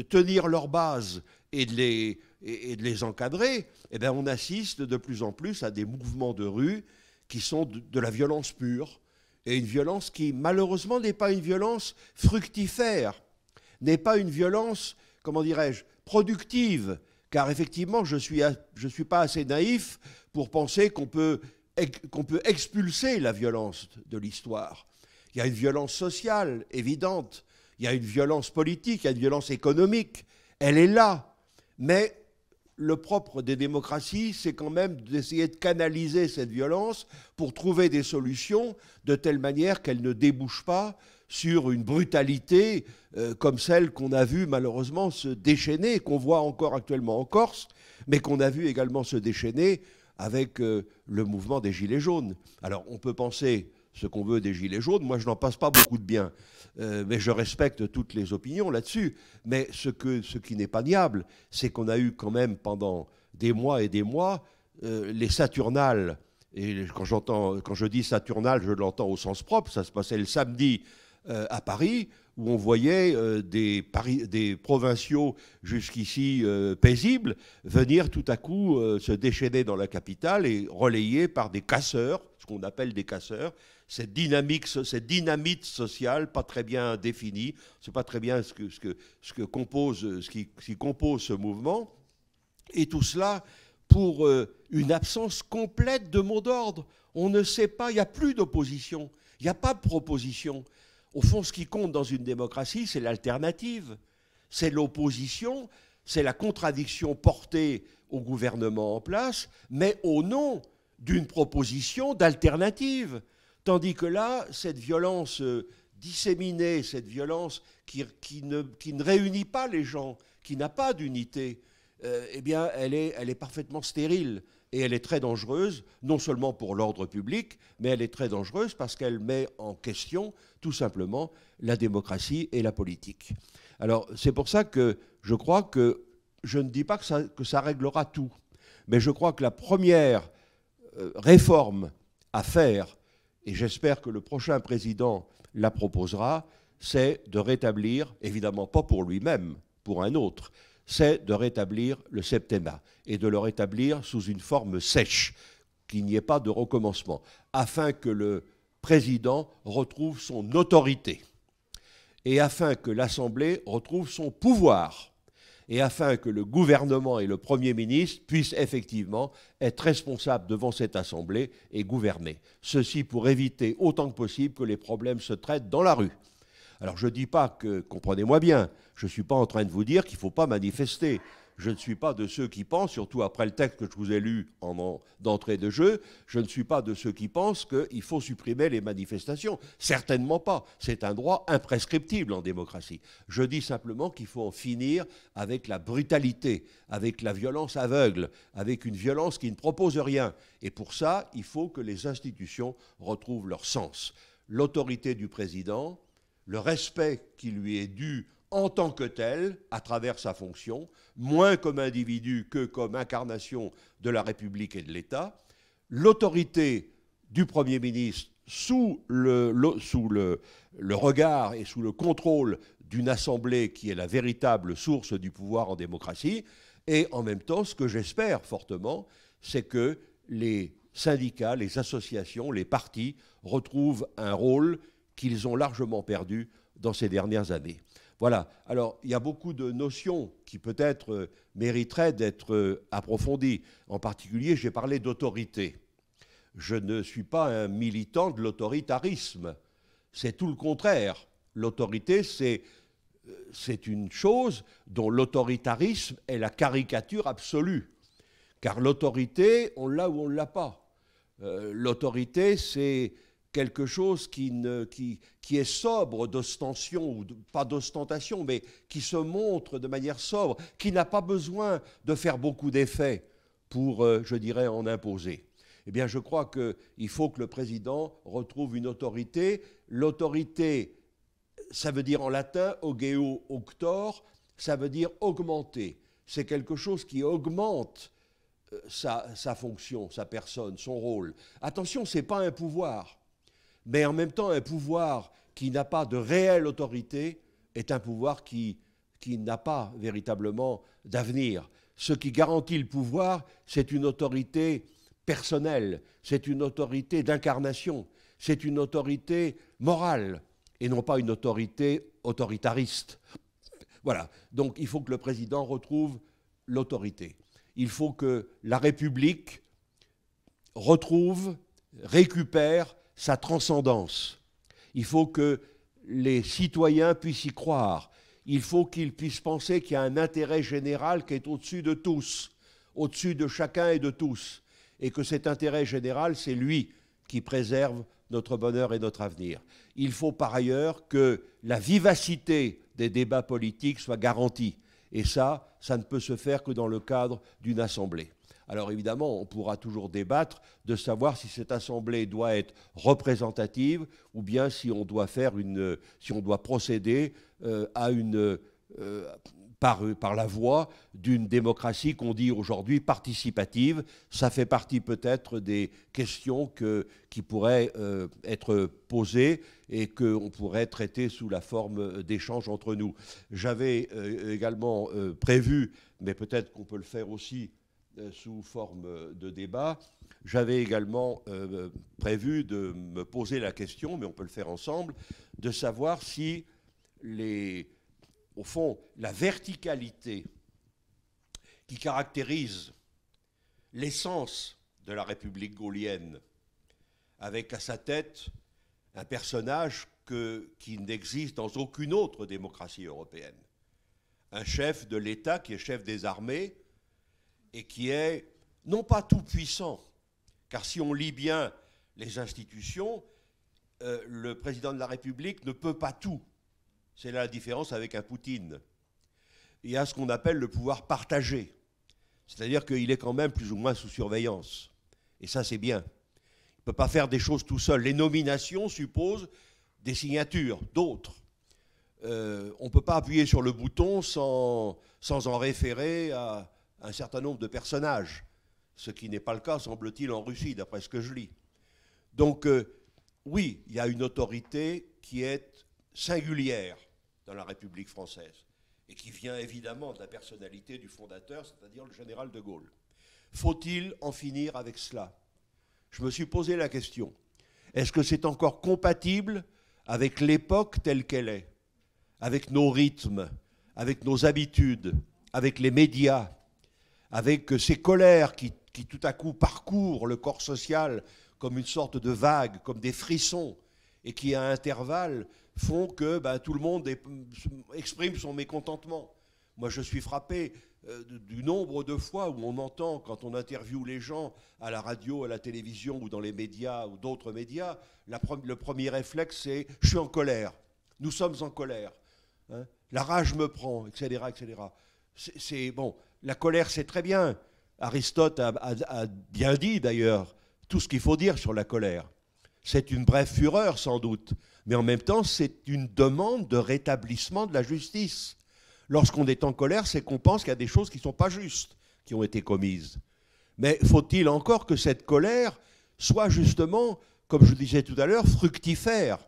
tenir leur base et de les, de les encadrer, eh bien on assiste de plus en plus à des mouvements de rue qui sont de, la violence pure, et une violence qui malheureusement n'est pas une violence fructifère, n'est pas une violence, comment dirais-je, productive, car effectivement je ne suis, je suis pas assez naïf pour penser qu'on peut, qu'on peut expulser la violence de l'histoire. Il y a une violence sociale évidente, il y a une violence politique, il y a une violence économique, elle est là, mais le propre des démocraties, c'est quand même d'essayer de canaliser cette violence pour trouver des solutions de telle manière qu'elle ne débouche pas sur une brutalité euh, comme celle qu'on a vue malheureusement se déchaîner, qu'on voit encore actuellement en Corse, mais qu'on a vu également se déchaîner avec euh, le mouvement des Gilets jaunes. Alors on peut penser ce qu'on veut des Gilets jaunes. Moi, je n'en passe pas beaucoup de bien, euh, mais je respecte toutes les opinions là-dessus. Mais ce, que, ce qui n'est pas niable, c'est qu'on a eu quand même pendant des mois et des mois euh, les Saturnales. Et quand, j'entends, quand je dis Saturnales, je l'entends au sens propre. Ça se passait le samedi euh, à Paris, où on voyait des, des, provinciaux jusqu'ici paisibles venir tout à coup se déchaîner dans la capitale et relayés par des casseurs, ce qu'on appelle des casseurs, cette dynamique, cette dynamite sociale pas très bien définie. C'est pas très bien ce que, ce que, ce que compose, ce qui, compose ce mouvement. Et tout cela pour euh, une absence complète de mot d'ordre. On ne sait pas, il n'y a plus d'opposition, il n'y a pas de proposition. Au fond, ce qui compte dans une démocratie, c'est l'alternative, c'est l'opposition, c'est la contradiction portée au gouvernement en place, mais au nom d'une proposition d'alternative. Tandis que là, cette violence euh, disséminée, cette violence qui, qui, ne, qui ne, réunit pas les gens, qui n'a pas d'unité, euh, eh bien, elle est, elle est parfaitement stérile. Et elle est très dangereuse, non seulement pour l'ordre public, mais elle est très dangereuse parce qu'elle met en question tout simplement la démocratie et la politique. Alors c'est pour ça que je crois que je ne dis pas que ça, que ça réglera tout, mais je crois que la première euh, réforme à faire et j'espère que le prochain président la proposera, c'est de rétablir, évidemment pas pour lui-même, pour un autre, c'est de rétablir le septembre et de le rétablir sous une forme sèche, qu'il n'y ait pas de recommencement, afin que le président retrouve son autorité et afin que l'Assemblée retrouve son pouvoir et afin que le gouvernement et le Premier ministre puissent effectivement être responsables devant cette Assemblée et gouverner. Ceci pour éviter autant que possible que les problèmes se traitent dans la rue. Alors je ne dis pas que, comprenez-moi bien, je ne suis pas en train de vous dire qu'il ne faut pas manifester je ne suis pas de ceux qui pensent, surtout après le texte que je vous ai lu en, d'entrée de jeu, je ne suis pas de ceux qui pensent qu'il faut supprimer les manifestations. Certainement pas. C'est un droit imprescriptible en démocratie. Je dis simplement qu'il faut en finir avec la brutalité, avec la violence aveugle, avec une violence qui ne propose rien. Et pour ça, il faut que les institutions retrouvent leur sens. L'autorité du président, le respect qui lui est dû en tant que tel, à travers sa fonction, moins comme individu que comme incarnation de la République et de l'État, l'autorité du Premier ministre sous, le, regard et sous le contrôle d'une Assemblée qui est la véritable source du pouvoir en démocratie. Et en même temps, ce que j'espère fortement, c'est que les syndicats, les associations, les partis retrouvent un rôle qu'ils ont largement perdu dans ces dernières années. Voilà. Alors, il y a beaucoup de notions qui peut-être euh, mériteraient d'être euh, approfondies. En particulier, j'ai parlé d'autorité. Je ne suis pas un militant de l'autoritarisme. C'est tout le contraire. L'autorité, c'est euh, une chose dont l'autoritarisme est la caricature absolue. Car l'autorité, on l'a ou on ne l'a pas. l'autorité, c'est quelque chose qui, ne, qui, qui est sobre d'ostention, ou pas d'ostentation, mais qui se montre de manière sobre, qui n'a pas besoin de faire beaucoup d'effets pour, euh, je dirais, en imposer. Eh bien, je crois qu'il faut que le président retrouve une autorité. L'autorité, ça veut dire en latin, ogeo auctor, ça veut dire augmenter. C'est quelque chose qui augmente euh, sa, sa fonction, sa personne, son rôle. Attention, ce n'est pas un pouvoir mais en même temps, un pouvoir qui n'a pas de réelle autorité est un pouvoir qui, qui n'a pas véritablement d'avenir. Ce qui garantit le pouvoir, c'est une autorité personnelle, c'est une autorité d'incarnation, c'est une autorité morale et non pas une autorité autoritariste. Voilà, donc il faut que le président retrouve l'autorité. Il faut que la République retrouve, récupère sa transcendance. Il faut que les citoyens puissent y croire. Il faut qu'ils puissent penser qu'il y a un intérêt général qui est au-dessus de tous, au-dessus de chacun et de tous, et que cet intérêt général, c'est lui qui préserve notre bonheur et notre avenir. Il faut par ailleurs que la vivacité des débats politiques soit garantie. Et ça, ça ne peut se faire que dans le cadre d'une assemblée. Alors évidemment, on pourra toujours débattre de savoir si cette assemblée doit être représentative ou bien si on doit faire une, si on doit procéder euh, à une euh, par, la voie d'une démocratie qu'on dit aujourd'hui participative. Ça fait partie peut-être des questions qui pourraient euh, être posées et qu'on pourrait traiter sous la forme d'échanges entre nous. J'avais également prévu, mais peut-être qu'on peut le faire aussi euh, sous forme euh, de débat. J'avais également euh, prévu de me poser la question, mais on peut le faire ensemble, de savoir si, au fond, la verticalité qui caractérise l'essence de la République gaulienne, avec à sa tête un personnage qui n'existe dans aucune autre démocratie européenne, un chef de l'État qui est chef des armées, et qui est non pas tout puissant, car si on lit bien les institutions, euh, le président de la République ne peut pas tout. C'est là la différence avec un Poutine. Il y a ce qu'on appelle le pouvoir partagé, c'est-à-dire qu'il est quand même plus ou moins sous surveillance. Et ça, c'est bien. Il ne peut pas faire des choses tout seul. Les nominations supposent des signatures d'autres. Euh, on ne peut pas appuyer sur le bouton sans, sans en référer à, un certain nombre de personnages, ce qui n'est pas le cas, semble-t-il, en Russie, d'après ce que je lis. Donc, euh, oui, il y a une autorité qui est singulière dans la République française et qui vient évidemment de la personnalité du fondateur, c'est-à-dire le général de Gaulle. Faut-il en finir avec cela Je me suis posé la question. Est-ce que c'est encore compatible avec l'époque telle qu'elle est, avec nos rythmes, avec nos habitudes, avec les médias, avec euh, ces colères qui, tout à coup parcourent le corps social comme une sorte de vague, comme des frissons, et qui à intervalles font que bah, tout le monde exprime son mécontentement. Moi, je suis frappé euh, du nombre de fois où on entend, quand on interviewe les gens à la radio, à la télévision ou dans les médias ou d'autres médias, le premier réflexe, c'est « je suis en colère, nous sommes en colère hein? la rage me prend », etc. etc. C'est bon, la colère, c'est très bien. Aristote a, bien dit d'ailleurs tout ce qu'il faut dire sur la colère. C'est une brève fureur sans doute, mais en même temps c'est une demande de rétablissement de la justice. Lorsqu'on est en colère, c'est qu'on pense qu'il y a des choses qui ne sont pas justes, qui ont été commises. Mais faut-il encore que cette colère soit justement, comme je disais tout à l'heure, fructifère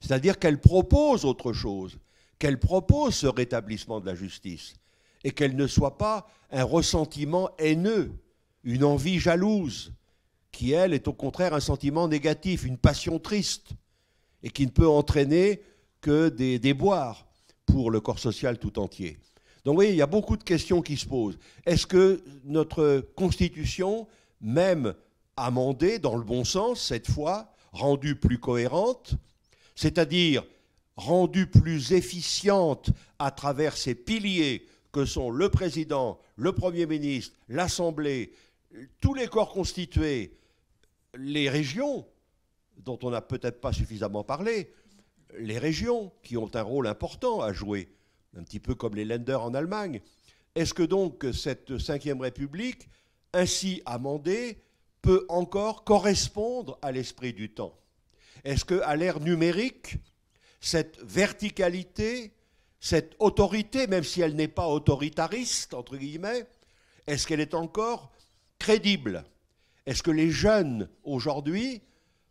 C'est-à-dire qu'elle propose autre chose, qu'elle propose ce rétablissement de la justice et qu'elle ne soit pas un ressentiment haineux, une envie jalouse, qui, elle, est au contraire un sentiment négatif, une passion triste, et qui ne peut entraîner que des déboires pour le corps social tout entier. Donc vous voyez, il y a beaucoup de questions qui se posent. Est-ce que notre Constitution, même amendée dans le bon sens cette fois, rendue plus cohérente, c'est-à-dire rendue plus efficiente à travers ses piliers que sont le président, le Premier ministre, l'Assemblée, tous les corps constitués, les régions, dont on n'a peut-être pas suffisamment parlé, les régions qui ont un rôle important à jouer, un petit peu comme les Länder en Allemagne. Est-ce que donc cette Ve République, ainsi amendée, peut encore correspondre à l'esprit du temps Est-ce qu'à l'ère numérique, cette verticalité cette autorité, même si elle n'est pas autoritariste, entre guillemets, est-ce qu'elle est encore crédible Est-ce que les jeunes, aujourd'hui,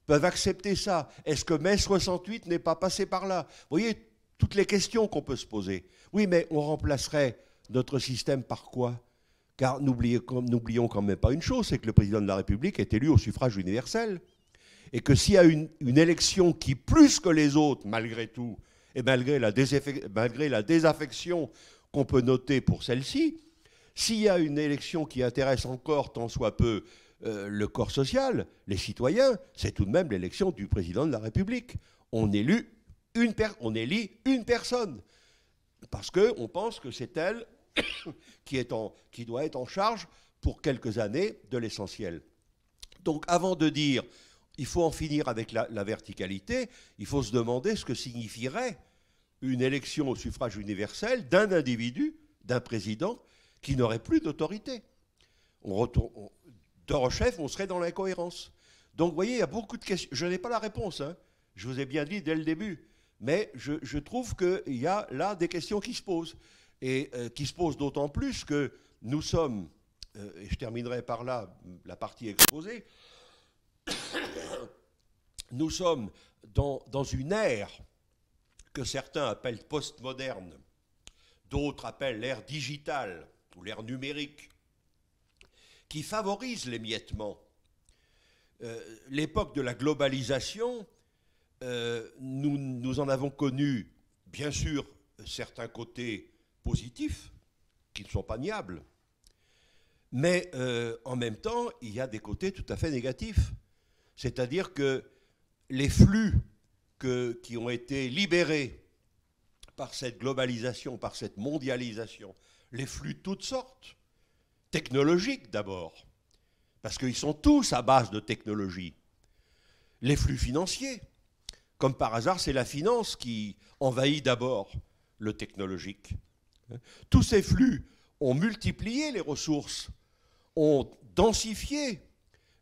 peuvent accepter ça Est-ce que mai 68 n'est pas passé par là Vous voyez toutes les questions qu'on peut se poser. Oui, mais on remplacerait notre système par quoi Car n'oublions quand même pas une chose, c'est que le président de la République est élu au suffrage universel. Et que s'il y a une élection qui, plus que les autres, malgré tout, et malgré la, désaffection qu'on peut noter pour celle-ci, s'il y a une élection qui intéresse encore tant soit peu euh, le corps social, les citoyens, c'est tout de même l'élection du président de la République. On élit une, on une personne parce qu'on pense que c'est elle qui, qui doit être en charge pour quelques années de l'essentiel. Donc avant de dire il faut en finir avec la, verticalité, il faut se demander ce que signifierait une élection au suffrage universel d'un individu, d'un président, qui n'aurait plus d'autorité. On retourne, on, de on serait dans l'incohérence. Donc, vous voyez, il y a beaucoup de questions. Je n'ai pas la réponse. Hein. Je vous ai bien dit dès le début. Mais je, trouve qu'il y a là des questions qui se posent. Et euh, qui se posent d'autant plus que nous sommes, euh, et je terminerai par là la partie exposée, nous sommes dans, une ère que certains appellent postmoderne, d'autres appellent l'ère digitale ou l'ère numérique, qui favorise l'émiettement. Euh, l'époque de la globalisation, euh, nous, nous, en avons connu, bien sûr, certains côtés positifs, qui ne sont pas niables, mais euh, en même temps, il y a des côtés tout à fait négatifs. C'est-à-dire que les flux qui ont été libérés par cette globalisation, par cette mondialisation, les flux de toutes sortes, technologiques d'abord, parce qu'ils sont tous à base de technologie, les flux financiers, comme par hasard c'est la finance qui envahit d'abord le technologique. Tous ces flux ont multiplié les ressources, ont densifié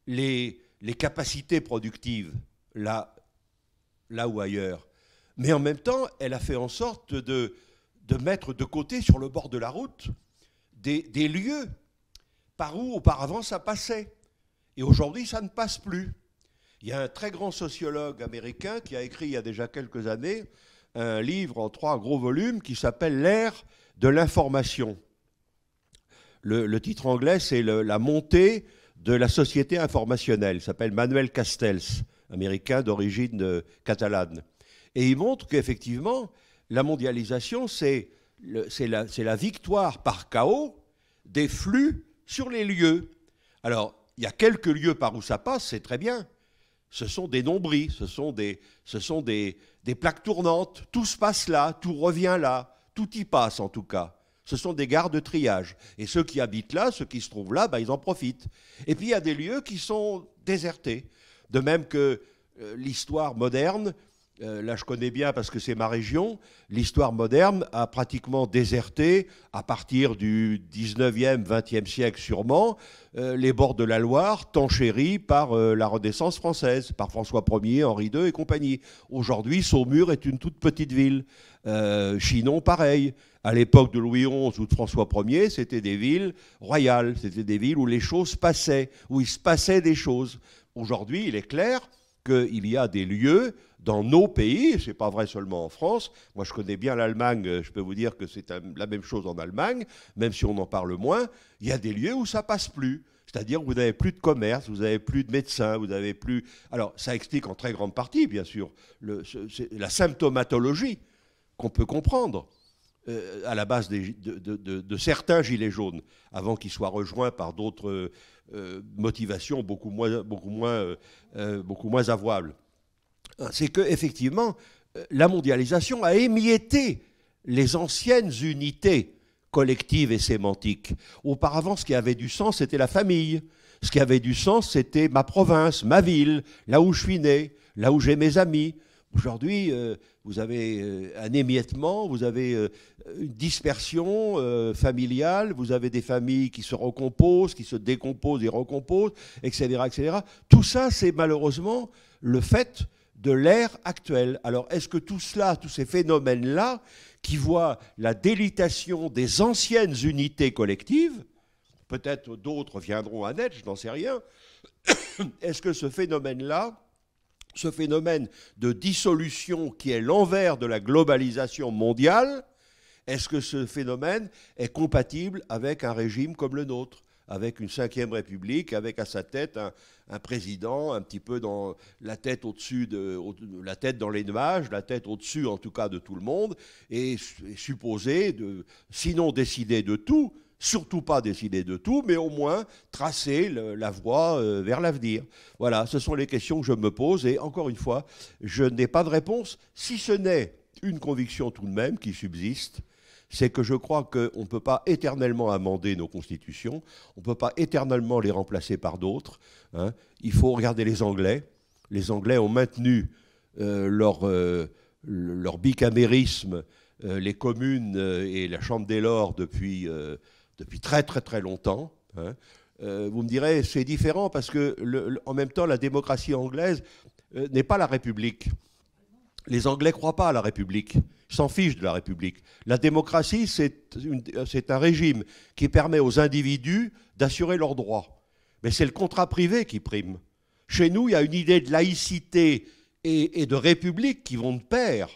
les, les capacités productives, là, là ou ailleurs. Mais en même temps, elle a fait en sorte de, de mettre de côté, sur le bord de la route, des, lieux par où auparavant ça passait. Et aujourd'hui, ça ne passe plus. Il y a un très grand sociologue américain qui a écrit il y a déjà quelques années un livre en trois gros volumes qui s'appelle L'ère de l'information. Le, le, titre anglais, c'est La montée de la société informationnelle, s'appelle Manuel Castells, américain d'origine euh, catalane. Et il montre qu'effectivement, la mondialisation, c'est la, la victoire par chaos des flux sur les lieux. Alors, il y a quelques lieux par où ça passe, c'est très bien. Ce sont des nombris, ce sont, des, ce sont des, des plaques tournantes. Tout se passe là, tout revient là, tout y passe en tout cas ce sont des gares de triage. Et ceux qui habitent là, ceux qui se trouvent là, bah, ils en profitent. Et puis il y a des lieux qui sont désertés. De même que euh, l'histoire moderne euh, là je connais bien parce que c'est ma région, l'histoire moderne a pratiquement déserté, à partir du 19e, 20e siècle sûrement, euh, les bords de la Loire, tant chéris par euh, la Renaissance française, par François Ier, Henri II et compagnie. Aujourd'hui, Saumur est une toute petite ville. Chinon, pareil. À l'époque de Louis XI ou de François Ier, c'était des villes royales, c'était des villes où les choses passaient, où il se passait des choses. Aujourd'hui, il est clair qu'il y a des lieux dans nos pays, ce n'est pas vrai seulement en France. Moi, je connais bien l'Allemagne, euh, je peux vous dire que c'est la même chose en Allemagne, même si on en parle moins. Il y a des lieux où ça passe plus. C'est-à-dire vous n'avez plus de commerce, vous n'avez plus de médecins, vous n'avez plus. Alors, ça explique en très grande partie, bien sûr, la symptomatologie qu'on peut comprendre euh, à la base des, de, certains gilets jaunes, avant qu'ils soient rejoints par d'autres euh, motivations beaucoup moins, beaucoup, moins, beaucoup moins avouables. Euh, c'est que effectivement euh, la mondialisation a émietté les anciennes unités collectives et sémantiques. Auparavant, ce qui avait du sens, c'était la famille. Ce qui avait du sens, c'était ma province, ma ville, là où je suis né, là où j'ai mes amis. Aujourd'hui, euh, vous avez un émiettement, vous avez une dispersion familiale, vous avez des familles qui se recomposent, qui se décomposent et recomposent, etc. etc. Tout ça, c'est malheureusement le fait de l'ère actuelle. Alors est-ce que tout cela, tous ces phénomènes-là, qui voient la délitation des anciennes unités collectives, peut-être d'autres viendront à naître, je n'en sais rien, est-ce que ce phénomène-là, ce phénomène de dissolution qui est l'envers de la globalisation mondiale, est-ce que ce phénomène est compatible avec un régime comme le nôtre avec une cinquième république, avec à sa tête un, président un petit peu dans la tête au-dessus de, la tête dans les nuages, la tête au-dessus en tout cas de tout le monde, et, supposer, supposé de, sinon décider de tout, surtout pas décider de tout, mais au moins tracer la voie euh, vers l'avenir. Voilà, ce sont les questions que je me pose et encore une fois, je n'ai pas de réponse, si ce n'est une conviction tout de même qui subsiste, c'est que je crois qu'on ne peut pas éternellement amender nos constitutions, on ne peut pas éternellement les remplacer par d'autres. Hein. Il faut regarder les Anglais. Les Anglais ont maintenu euh, euh, leur, bicamérisme, euh, les communes et la Chambre des Lords depuis, depuis très très très longtemps. Hein. vous me direz, c'est différent parce que en même temps, la démocratie anglaise n'est pas la République les Anglais ne croient pas à la République, s'en fichent de la République. La démocratie, c'est un régime qui permet aux individus d'assurer leurs droits. Mais c'est le contrat privé qui prime. Chez nous, il y a une idée de laïcité et, de République qui vont de pair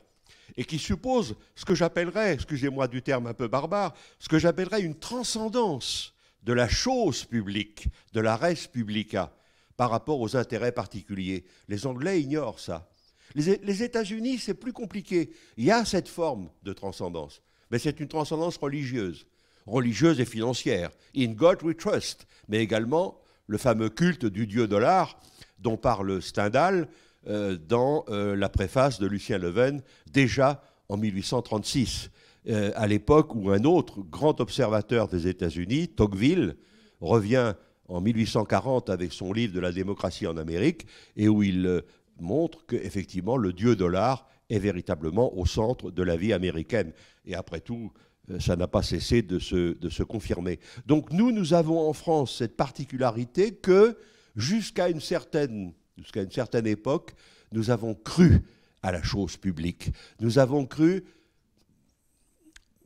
et qui suppose ce que j'appellerais, excusez-moi du terme un peu barbare, ce que j'appellerais une transcendance de la chose publique, de la res publica, par rapport aux intérêts particuliers. Les Anglais ignorent ça. Les, États-Unis, c'est plus compliqué. Il y a cette forme de transcendance, mais c'est une transcendance religieuse, religieuse et financière. In God we trust, mais également le fameux culte du dieu dollar dont parle Stendhal euh, dans euh, la préface de Lucien Leven, déjà en 1836, euh, à l'époque où un autre grand observateur des États-Unis, Tocqueville, revient en 1840 avec son livre de la démocratie en Amérique et où il montre que effectivement le dieu dollar est véritablement au centre de la vie américaine. Et après tout, euh, ça n'a pas cessé de se, de se, confirmer. Donc nous, nous avons en France cette particularité que jusqu'à une certaine, jusqu'à une certaine époque, nous avons cru à la chose publique. Nous avons cru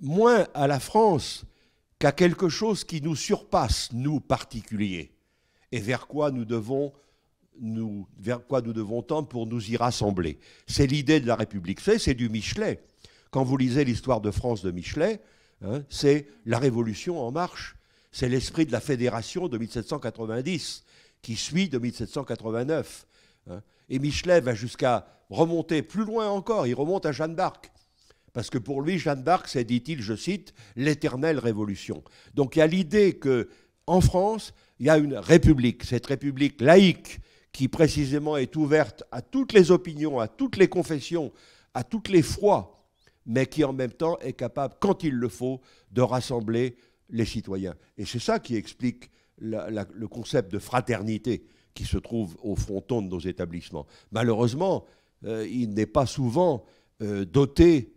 moins à la France qu'à quelque chose qui nous surpasse, nous particuliers, et vers quoi nous devons vers quoi nous devons tendre pour nous y rassembler. C'est l'idée de la République. C'est, du Michelet. Quand vous lisez l'histoire de France de Michelet, hein, c'est la Révolution en marche. C'est l'esprit de la Fédération de 1790 qui suit de 1789. Hein. Et Michelet va jusqu'à remonter plus loin encore. Il remonte à Jeanne d'Arc. Parce que pour lui, Jeanne d'Arc, c'est, dit-il, je cite, l'éternelle révolution. Donc il y a l'idée que, en France, il y a une république, cette république laïque, qui précisément est ouverte à toutes les opinions, à toutes les confessions, à toutes les froids, mais qui en même temps est capable, quand il le faut, de rassembler les citoyens. Et c'est ça qui explique le concept de fraternité qui se trouve au fronton de nos établissements. Malheureusement, euh, il n'est pas souvent euh, doté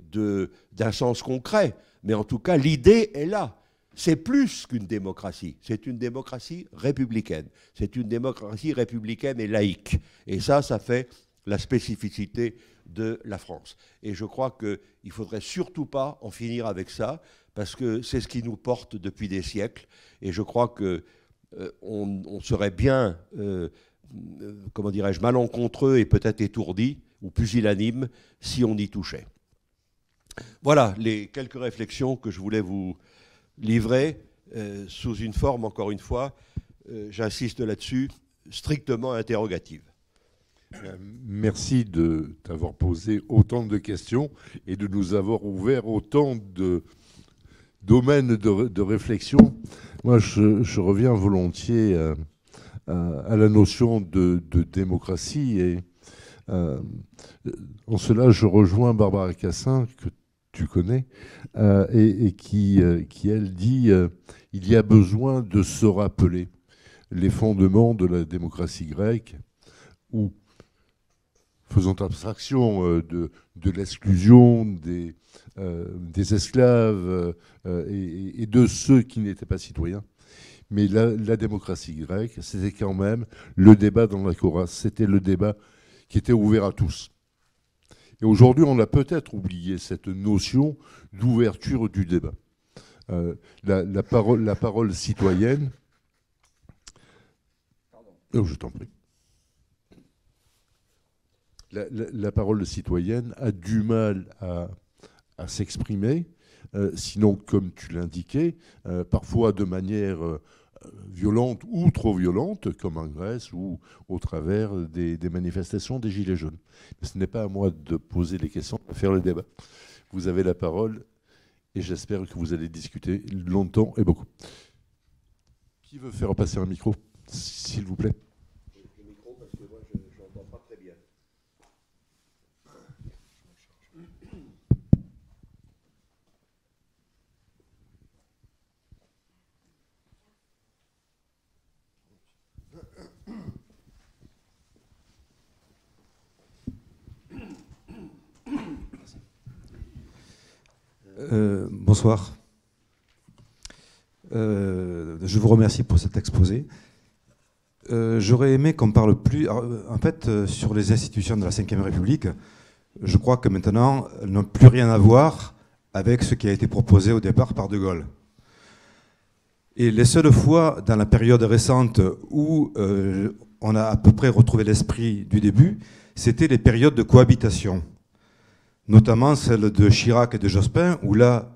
d'un sens concret, mais en tout cas, l'idée est là c'est plus qu'une démocratie, c'est une démocratie républicaine. C'est une démocratie républicaine et laïque. Et ça, ça fait la spécificité de la France. Et je crois qu'il ne faudrait surtout pas en finir avec ça, parce que c'est ce qui nous porte depuis des siècles. Et je crois que euh, on, serait bien, euh, euh, comment dirais-je, malencontreux et peut-être étourdi ou pusillanime si on y touchait. Voilà les quelques réflexions que je voulais vous, livré euh, sous une forme, encore une fois, euh, j'insiste là-dessus, strictement interrogative. Euh, merci de t'avoir posé autant de questions et de nous avoir ouvert autant de domaines de, réflexion. Moi, je, reviens volontiers à, la notion de, démocratie et en cela, je rejoins Barbara Cassin, que tu connais, euh, et, euh, qui, elle, dit euh, il y a besoin de se rappeler les fondements de la démocratie grecque, ou faisant abstraction de, de l'exclusion des, des, esclaves et, de ceux qui n'étaient pas citoyens, mais la, démocratie grecque, c'était quand même le débat dans la Cora, c'était le débat qui était ouvert à tous. Et aujourd'hui, on a peut-être oublié cette notion d'ouverture du débat. Euh, la, parole, la parole citoyenne. Pardon. Oh, je t'en prie. La, parole citoyenne a du mal à, s'exprimer, euh, sinon, comme tu l'indiquais, euh, parfois de manière violente ou trop violente, comme en Grèce ou au travers des, manifestations des Gilets jaunes. ce n'est pas à moi de poser les questions, de faire le débat. Vous avez la parole et j'espère que vous allez discuter longtemps et beaucoup. Qui veut faire passer un micro, s'il vous plaît Euh, bonsoir. Euh, je vous remercie pour cet exposé. Euh, j'aurais aimé qu'on parle plus, en fait, sur les institutions de la Ve République. Je crois que maintenant, elles n'ont plus rien à voir avec ce qui a été proposé au départ par De Gaulle. Et les seules fois dans la période récente où on a à peu près retrouvé l'esprit du début, c'était les périodes de cohabitation notamment celle de Chirac et de Jospin, où là,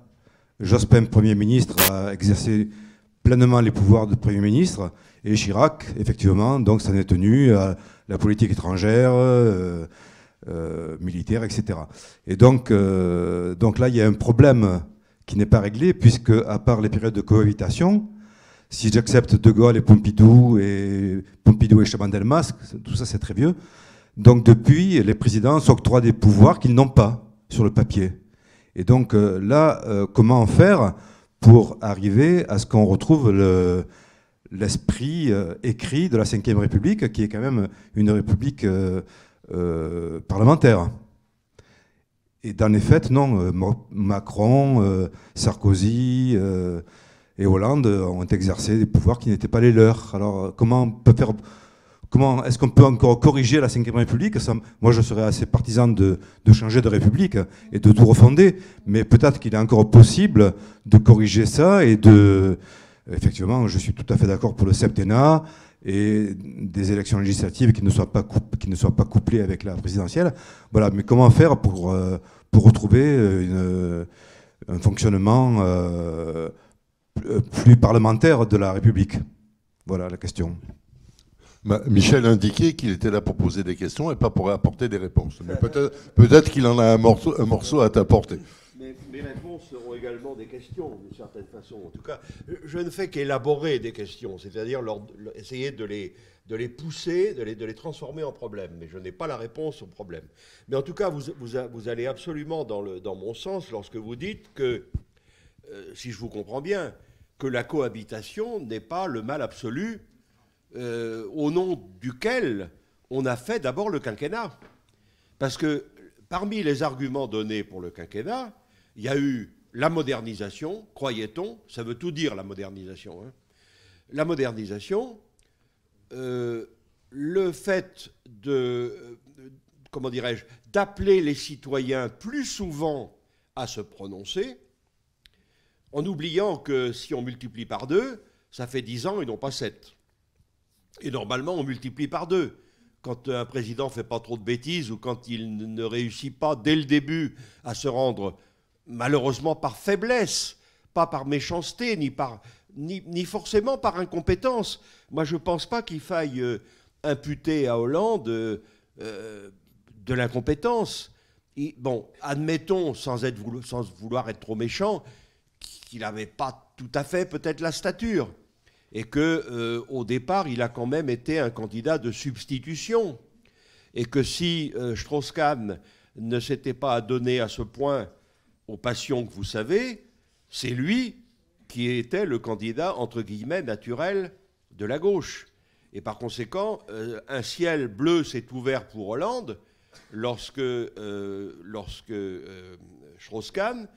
Jospin, Premier ministre, a exercé pleinement les pouvoirs de Premier ministre, et Chirac, effectivement, donc s'en est tenu à la politique étrangère, euh, euh, militaire, etc. Et euh, donc, là, il y a un problème qui n'est pas réglé, puisque, à part les périodes de cohabitation, si j'accepte De Gaulle et Pompidou, et Pompidou et chaban tout ça c'est très vieux, donc depuis, les présidents s'octroient des pouvoirs qu'ils n'ont pas sur le papier. Et donc euh, là, euh, comment faire pour arriver à ce qu'on retrouve l'esprit euh, écrit de la Ve République, qui est quand même une république parlementaire Et dans les faits, non. Macron, Sarkozy et Hollande ont exercé des pouvoirs qui n'étaient pas les leurs. Alors comment on peut faire Comment est-ce qu'on peut encore corriger la Ve République Moi, je serais assez partisan de, changer de République et de tout refonder, mais peut-être qu'il est encore possible de corriger ça et de... Effectivement, je suis tout à fait d'accord pour le septennat et des élections législatives qui ne soient pas, qui ne soient pas couplées avec la présidentielle. Voilà, mais comment faire pour, euh, pour retrouver euh, un fonctionnement euh, plus parlementaire de la République Voilà la question. Bah, Michel indiquait qu'il était là pour poser des questions et pas pour apporter des réponses. peut-être peut qu'il en a un morceau, à t'apporter. mes réponses seront également des questions, d'une certaine façon. En tout cas, je ne fais qu'élaborer des questions, c'est-à-dire essayer de les, pousser, de les, transformer en problèmes. Mais je n'ai pas la réponse au problème. Mais en tout cas, vous, allez absolument dans, mon sens lorsque vous dites que, euh, si je vous comprends bien, que la cohabitation n'est pas le mal absolu euh, au nom duquel on a fait d'abord le quinquennat. Parce que parmi les arguments donnés pour le quinquennat, il y a eu la modernisation, croyait-on, ça veut tout dire la modernisation. Hein. La modernisation, euh, le fait de, euh, comment dirais-je, d'appeler les citoyens plus souvent à se prononcer, en oubliant que si on multiplie par deux, ça fait dix ans et non pas sept. Et normalement, on multiplie par deux. Quand un président fait pas trop de bêtises ou quand il ne réussit pas dès le début à se rendre, malheureusement par faiblesse, pas par méchanceté, ni, par, ni, forcément par incompétence. Moi, je ne pense pas qu'il faille euh, imputer à Hollande euh, euh, de l'incompétence. Bon, admettons, sans, être, sans vouloir être trop méchant, qu'il n'avait pas tout à fait peut-être la stature et que euh, au départ, il a quand même été un candidat de substitution, et que si euh, Strauss-Kahn ne s'était pas adonné à ce point aux passions que vous savez, c'est lui qui était le candidat entre guillemets naturel de la gauche. Et par conséquent, euh, un ciel bleu s'est ouvert pour Hollande lorsque, lorsque Strauss-Kahn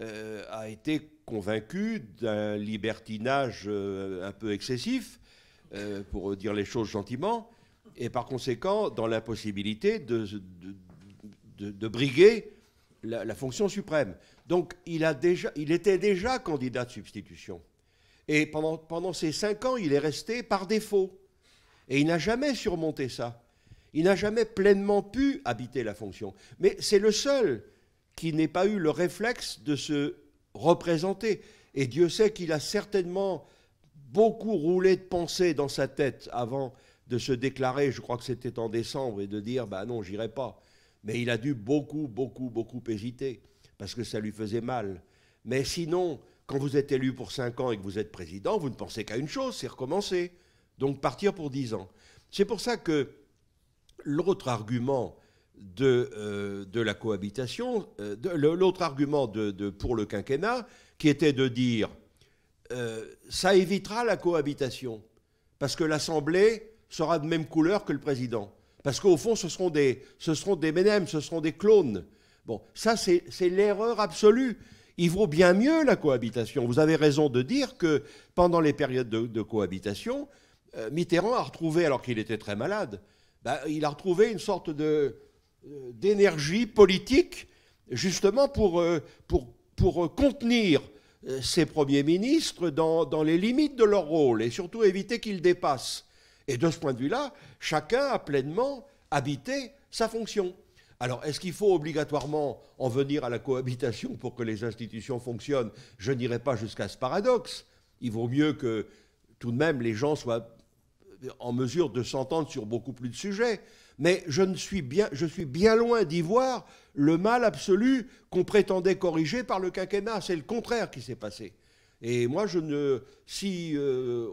euh, a été convaincu d'un libertinage euh, un peu excessif, euh, pour dire les choses gentiment, et par conséquent dans l'impossibilité de, de, briguer la, fonction suprême. Donc il, a déjà, il était déjà candidat de substitution. Et pendant, pendant ces cinq ans, il est resté par défaut. Et il n'a jamais surmonté ça. Il n'a jamais pleinement pu habiter la fonction. Mais c'est le seul qui n'ait pas eu le réflexe de se représenter. Et Dieu sait qu'il a certainement beaucoup roulé de pensées dans sa tête avant de se déclarer, je crois que c'était en décembre, et de dire, ben non, j'irai pas. Mais il a dû beaucoup, beaucoup, beaucoup hésiter, parce que ça lui faisait mal. Mais sinon, quand vous êtes élu pour 5 ans et que vous êtes président, vous ne pensez qu'à une chose, c'est recommencer. Donc partir pour 10 ans. C'est pour ça que l'autre argument de, euh, de la cohabitation, euh, l'autre argument de, pour le quinquennat, qui était de dire euh, ça évitera la cohabitation, parce que l'Assemblée sera de même couleur que le président. Parce qu'au fond, ce seront des, ce seront des ménèmes, ce seront des clones. Bon, ça, c'est l'erreur absolue. Il vaut bien mieux la cohabitation. Vous avez raison de dire que pendant les périodes de, cohabitation, Mitterrand a retrouvé, alors qu'il était très malade, bah, il a retrouvé une sorte de, euh, d'énergie politique, justement pour, euh, pour, contenir euh, ces premiers ministres dans, dans, les limites de leur rôle et surtout éviter qu'ils dépassent. Et de ce point de vue-là, chacun a pleinement habité sa fonction. Alors, est-ce qu'il faut obligatoirement en venir à la cohabitation pour que les institutions fonctionnent Je n'irai pas jusqu'à ce paradoxe. Il vaut mieux que tout de même les gens soient en mesure de s'entendre sur beaucoup plus de sujets mais je, suis bien, loin d'y voir le mal absolu qu'on prétendait corriger par le quinquennat. C'est le contraire qui s'est passé. Et moi, je ne, si euh,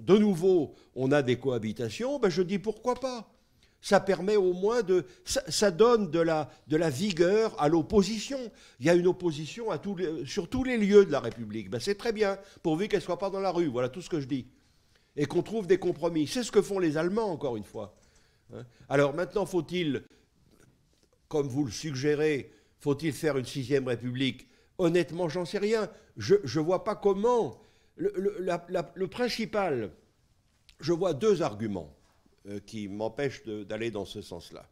de nouveau on a des cohabitations, ben je dis pourquoi pas. Ça permet au moins de, ça, donne de la, vigueur à l'opposition. Il y a une opposition sur tous les lieux de la République. Ben, c'est très bien, pourvu qu'elle ne soit pas dans la rue. Voilà tout ce que je dis. Et qu'on trouve des compromis. C'est ce que font les Allemands, encore une fois. Hein. Alors maintenant, faut-il, comme vous le suggérez, faut-il faire une sixième république Honnêtement, j'en sais rien. Je ne vois pas comment. Le, principal, je vois deux arguments euh, qui m'empêchent d'aller dans ce sens-là.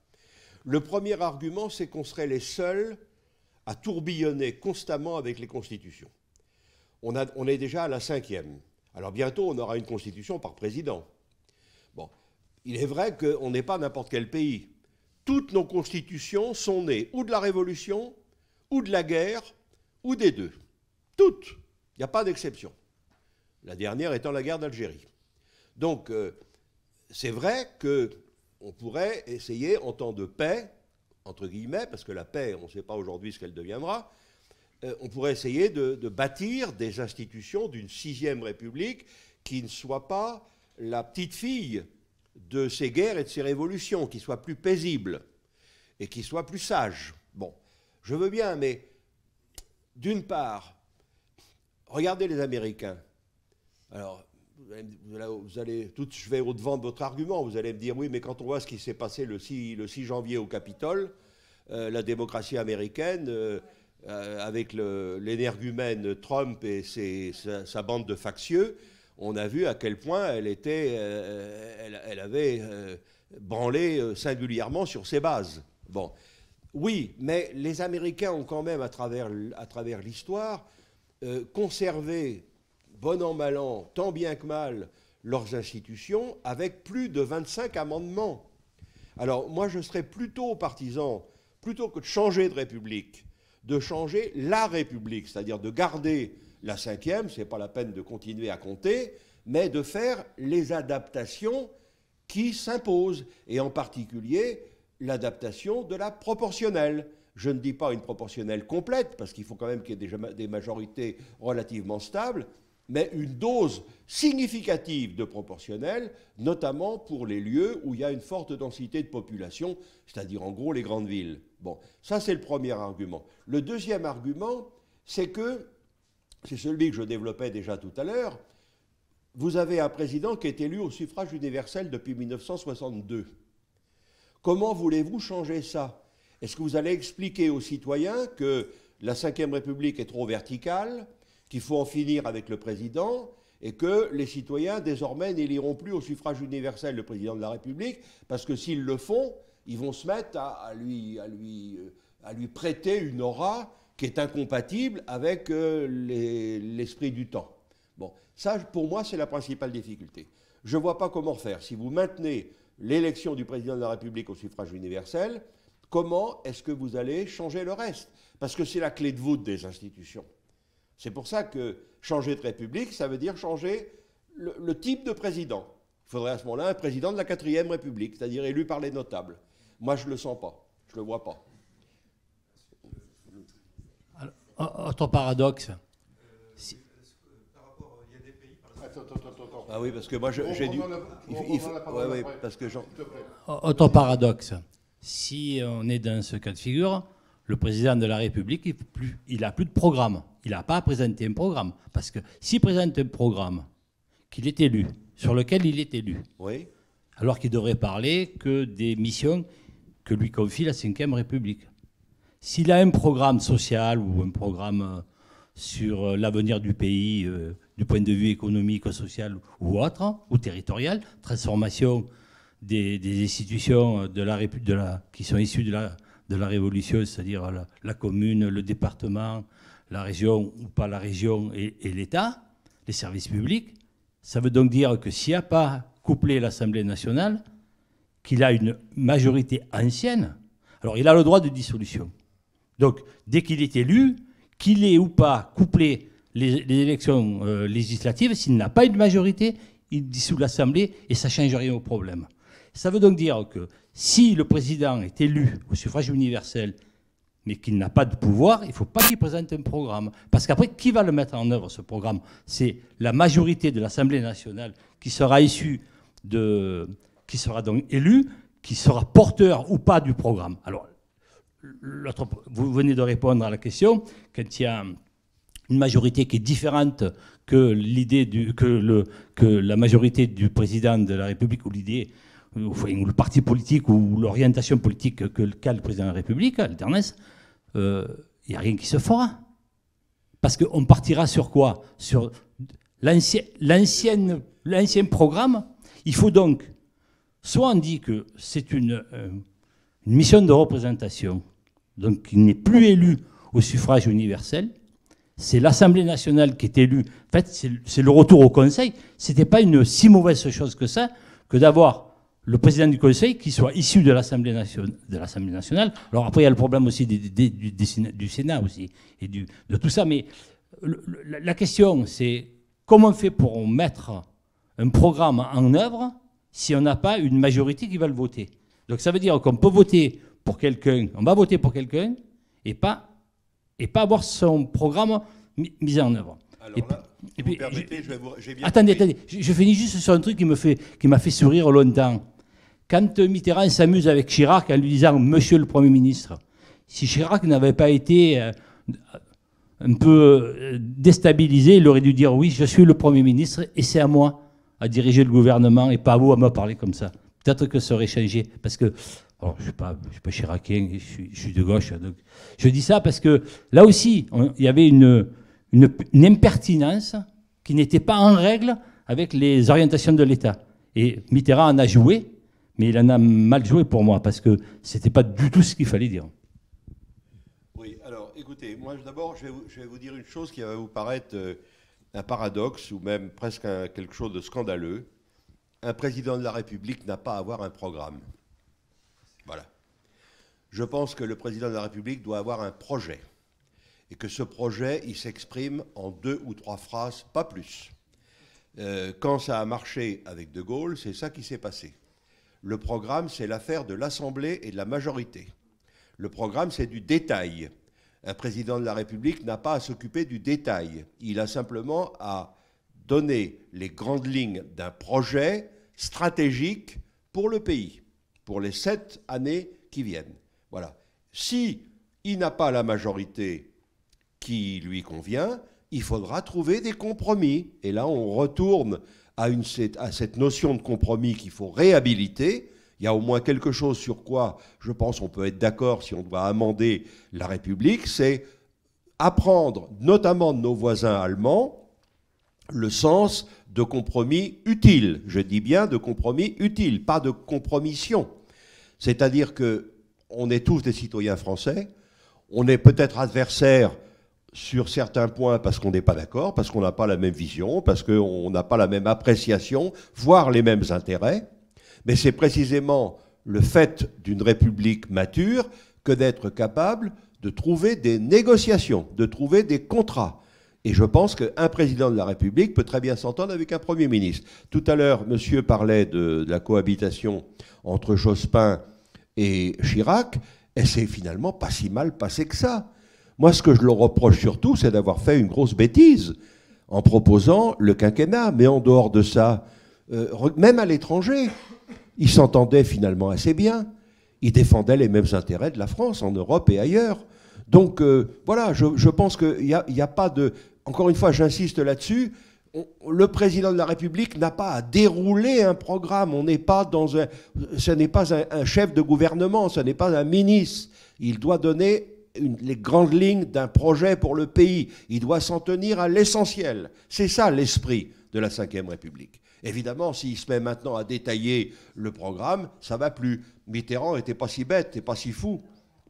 Le premier argument, c'est qu'on serait les seuls à tourbillonner constamment avec les constitutions. on est déjà à la cinquième. Alors bientôt, on aura une constitution par président. Il est vrai qu'on n'est pas n'importe quel pays. Toutes nos constitutions sont nées ou de la Révolution, ou de la guerre, ou des deux. Toutes. Il n'y a pas d'exception. La dernière étant la guerre d'Algérie. Donc, euh, c'est vrai qu'on pourrait essayer, en temps de paix, entre guillemets, parce que la paix, on ne sait pas aujourd'hui ce qu'elle deviendra, euh, on pourrait essayer de, de bâtir des institutions d'une sixième république qui ne soit pas la petite fille de ces guerres et de ces révolutions, qui soient plus paisibles et qui soient plus sages. Bon, je veux bien, mais d'une part, regardez les Américains. Alors, vous allez, tout, je vais au-devant de votre argument. Vous allez me dire, oui, mais quand on voit ce qui s'est passé le 6, janvier au Capitole, euh, la démocratie américaine, euh, euh, avec l'énergumène Trump et sa, bande de factieux, on a vu à quel point elle, était, euh, elle, avait euh, branlé euh, singulièrement sur ses bases. Bon. Oui, mais les Américains ont quand même, à travers, à travers l'histoire, conservé, bon an, mal an, tant bien que mal, leurs institutions avec plus de 25 amendements. Alors moi, je serais plutôt partisan, plutôt que de changer de république, de changer la république, c'est-à-dire de garder la cinquième, ce n'est pas la peine de continuer à compter, mais de faire les adaptations qui s'imposent, et en particulier l'adaptation de la proportionnelle. Je ne dis pas une proportionnelle complète, parce qu'il faut quand même qu'il y ait des majorités relativement stables, mais une dose significative de proportionnelle, notamment pour les lieux où il y a une forte densité de population, c'est-à-dire en gros les grandes villes. Bon, ça c'est le premier argument. Le deuxième argument, c'est que c'est celui que je développais déjà tout à l'heure, vous avez un président qui est élu au suffrage universel depuis 1962. Comment voulez-vous changer ça Est-ce que vous allez expliquer aux citoyens que la Ve République est trop verticale, qu'il faut en finir avec le président et que les citoyens, désormais, n'éliront plus au suffrage universel le président de la République, parce que s'ils le font, ils vont se mettre à, lui, à, lui, euh, à lui prêter une aura qui est incompatible avec euh, l'esprit du temps. Bon, ça, pour moi, c'est la principale difficulté. Je ne vois pas comment faire. Si vous maintenez l'élection du président de la République au suffrage universel, comment est-ce que vous allez changer le reste Parce que c'est la clé de voûte des institutions. C'est pour ça que changer de République, ça veut dire changer le, type de président. Il faudrait à ce moment-là un président de la quatrième République, c'est-à-dire élu par les notables. Moi, je ne le sens pas, je ne le vois pas. Autre euh, euh, paradoxe. Ah oui, parce que moi j'ai dû. parce que Autre euh, paradoxe. Si on est dans ce cas de figure, le président de la République, il n'a plus, a plus de programme. Il n'a pas à présenter un programme. Parce que s'il présente un programme qu'il est élu, sur lequel il est élu, alors qu'il devrait parler que des missions que lui confie la Ve République. S'il a un programme social ou un programme euh, sur euh, l'avenir du pays euh, du point de vue économique, social ou autre, hein, ou territorial, transformation des, institutions de la, qui sont issues de la, Révolution, c'est-à-dire la, commune, le département, la région ou pas la région et, l'État, les services publics. Ça veut donc dire que s'il n'y a pas couplé l'Assemblée nationale, qu'il a une majorité ancienne, alors il a le droit de dissolution. Donc, dès qu'il est élu, qu'il ait ou pas couplé les, élections euh, législatives, s'il n'a pas une majorité, il dissout l'Assemblée et ça ne change rien au problème. Ça veut donc dire que si le président est élu au suffrage universel, mais qu'il n'a pas de pouvoir, il ne faut pas qu'il présente un programme. Parce qu'après, qui va le mettre en œuvre, ce programme C'est la majorité de l'Assemblée nationale qui sera issue de... qui sera donc élue, qui sera porteur ou pas du programme. Alors, vous venez de répondre à la question, quand il y a une majorité qui est différente que l'idée du que le que la majorité du président de la République ou l'idée ou, le parti politique ou l'orientation politique que qu'a le président de la République, alternance, il euh, n'y a rien qui se fera. Parce qu'on partira sur quoi Sur l'ancien l'ancien programme. Il faut donc soit on dit que c'est une euh, une mission de représentation, donc il n'est plus élu au suffrage universel. C'est l'Assemblée nationale qui est élue. En fait, c'est le retour au Conseil. Ce n'était pas une si mauvaise chose que ça que d'avoir le président du Conseil qui soit issu de l'Assemblée nationale, Alors après, il y a le problème aussi du, Sénat aussi et de tout ça. Mais la question, c'est comment on fait pour mettre un programme en œuvre si on n'a pas une majorité qui va le voter donc ça veut dire qu'on peut voter pour quelqu'un, on va voter pour quelqu'un et pas, et pas avoir son programme mis, en œuvre. Alors je, vais vous, attendez, attendez, je, finis juste sur un truc qui me fait, qui m'a fait sourire longtemps. Quand Mitterrand s'amuse avec Chirac en lui disant Monsieur le Premier ministre, si Chirac n'avait pas été euh, un peu euh, déstabilisé, il aurait dû dire oui, je suis le Premier ministre et c'est à moi à diriger le gouvernement et pas à vous à me parler comme ça. Peut-être que ça aurait changé, parce que je ne suis, pas chiracien, je suis, de gauche. Hein, je dis ça parce que là aussi, il y avait une, impertinence qui n'était pas en règle avec les orientations de l'État. Et Mitterrand en a joué, mais il en a mal joué pour moi, parce que ce n'était pas du tout ce qu'il fallait dire. Oui, alors écoutez, moi d'abord, je, vais vous dire une chose qui va vous paraître euh, un paradoxe ou même presque quelque chose de scandaleux un président de la République n'a pas à avoir un programme. Voilà. Je pense que le président de la République doit avoir un projet. Et que ce projet, il s'exprime en deux ou trois phrases, pas plus. Euh, quand ça a marché avec De Gaulle, c'est ça qui s'est passé. Le programme, c'est l'affaire de l'Assemblée et de la majorité. Le programme, c'est du détail. Un président de la République n'a pas à s'occuper du détail. Il a simplement à donner les grandes lignes d'un projet stratégique pour le pays, pour les sept années qui viennent. Voilà. Si il n'a pas la majorité qui lui convient, il faudra trouver des compromis. Et là, on retourne à, une, à cette notion de compromis qu'il faut réhabiliter. Il y a au moins quelque chose sur quoi, je pense, on peut être d'accord si on doit amender la République, c'est apprendre, notamment de nos voisins allemands, le sens de compromis utile. Je dis bien de compromis utile, pas de compromission. C'est-à-dire que on est tous des citoyens français, on est peut-être adversaires sur certains points parce qu'on n'est pas d'accord, parce qu'on n'a pas la même vision, parce qu'on n'a pas la même appréciation, voire les mêmes intérêts. Mais c'est précisément le fait d'une république mature que d'être capable de trouver des négociations, de trouver des contrats, et je pense qu'un président de la République peut très bien s'entendre avec un Premier ministre. Tout à l'heure, monsieur parlait de, la cohabitation entre Jospin et Chirac, et c'est finalement pas si mal passé que ça. Moi, ce que je le reproche surtout, c'est d'avoir fait une grosse bêtise en proposant le quinquennat. Mais en dehors de ça, euh, même à l'étranger, ils s'entendaient finalement assez bien. Ils défendaient les mêmes intérêts de la France en Europe et ailleurs. Donc euh, voilà, je, pense qu'il n'y a, pas de encore une fois, j'insiste là-dessus, le président de la République n'a pas à dérouler un programme. On n'est pas dans ce n'est pas un, chef de gouvernement, ce n'est pas un ministre. Il doit donner les grandes lignes d'un projet pour le pays. Il doit s'en tenir à l'essentiel. C'est ça l'esprit de la Ve République. Évidemment, s'il se met maintenant à détailler le programme, ça va plus. Mitterrand n'était pas si bête, n'était pas si fou,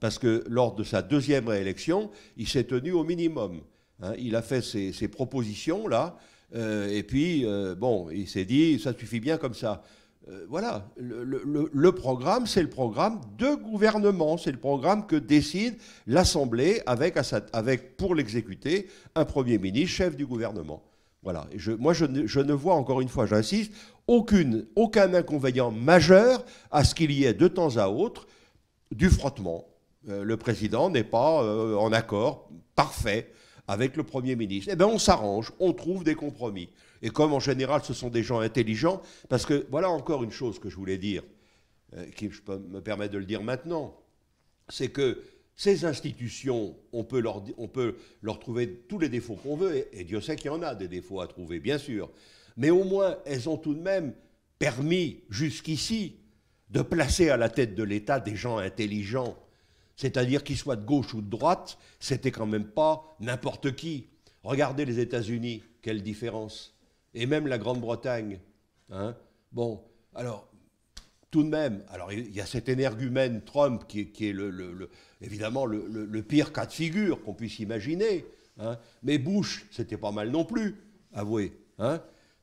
parce que lors de sa deuxième réélection, il s'est tenu au minimum. Hein, il a fait ses, propositions là, euh, et puis euh, bon, il s'est dit ça suffit bien comme ça. Euh, voilà, le, programme, c'est le programme de gouvernement, c'est le programme que décide l'Assemblée avec, avec pour l'exécuter un Premier ministre, chef du gouvernement. Voilà, et moi je ne, je ne, vois, encore une fois, j'insiste, aucune, aucun inconvénient majeur à ce qu'il y ait de temps à autre du frottement. le président n'est pas en accord parfait avec le Premier ministre. Eh bien, on s'arrange, on trouve des compromis. Et comme en général, ce sont des gens intelligents, parce que voilà encore une chose que je voulais dire, euh, qui je me permettre de le dire maintenant, c'est que ces institutions, on peut, leur, trouver tous les défauts qu'on veut, et Dieu sait qu'il y en a des défauts à trouver, bien sûr. Mais au moins, elles ont tout de même permis jusqu'ici de placer à la tête de l'État des gens intelligents c'est-à-dire qu'il soit de gauche ou de droite, c'était quand même pas n'importe qui. Regardez les États-Unis, quelle différence. Et même la Grande-Bretagne. Hein bon, alors, tout de même, alors il y a cet énergumène Trump qui, est évidemment le, pire cas de figure qu'on puisse imaginer. Hein. Mais Bush, c'était pas mal non plus, avouez, hein,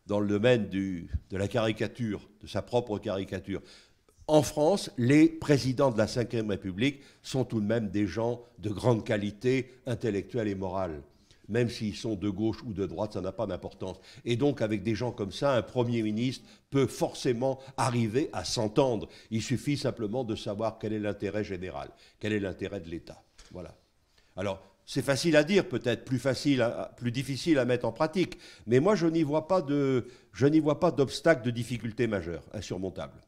dans le domaine de la caricature, de sa propre caricature en France, les présidents de la Ve République sont tout de même des gens de grande qualité intellectuelle et morale. Même s'ils sont de gauche ou de droite, ça n'a pas d'importance. Et donc, avec des gens comme ça, un Premier ministre peut forcément arriver à s'entendre. Il suffit simplement de savoir quel est l'intérêt général, quel est l'intérêt de l'État. Voilà. Alors, c'est facile à dire, peut-être plus facile, plus difficile à mettre en pratique. Mais moi, je n'y vois pas de, je n'y vois pas d'obstacle, de difficulté majeure, insurmontable.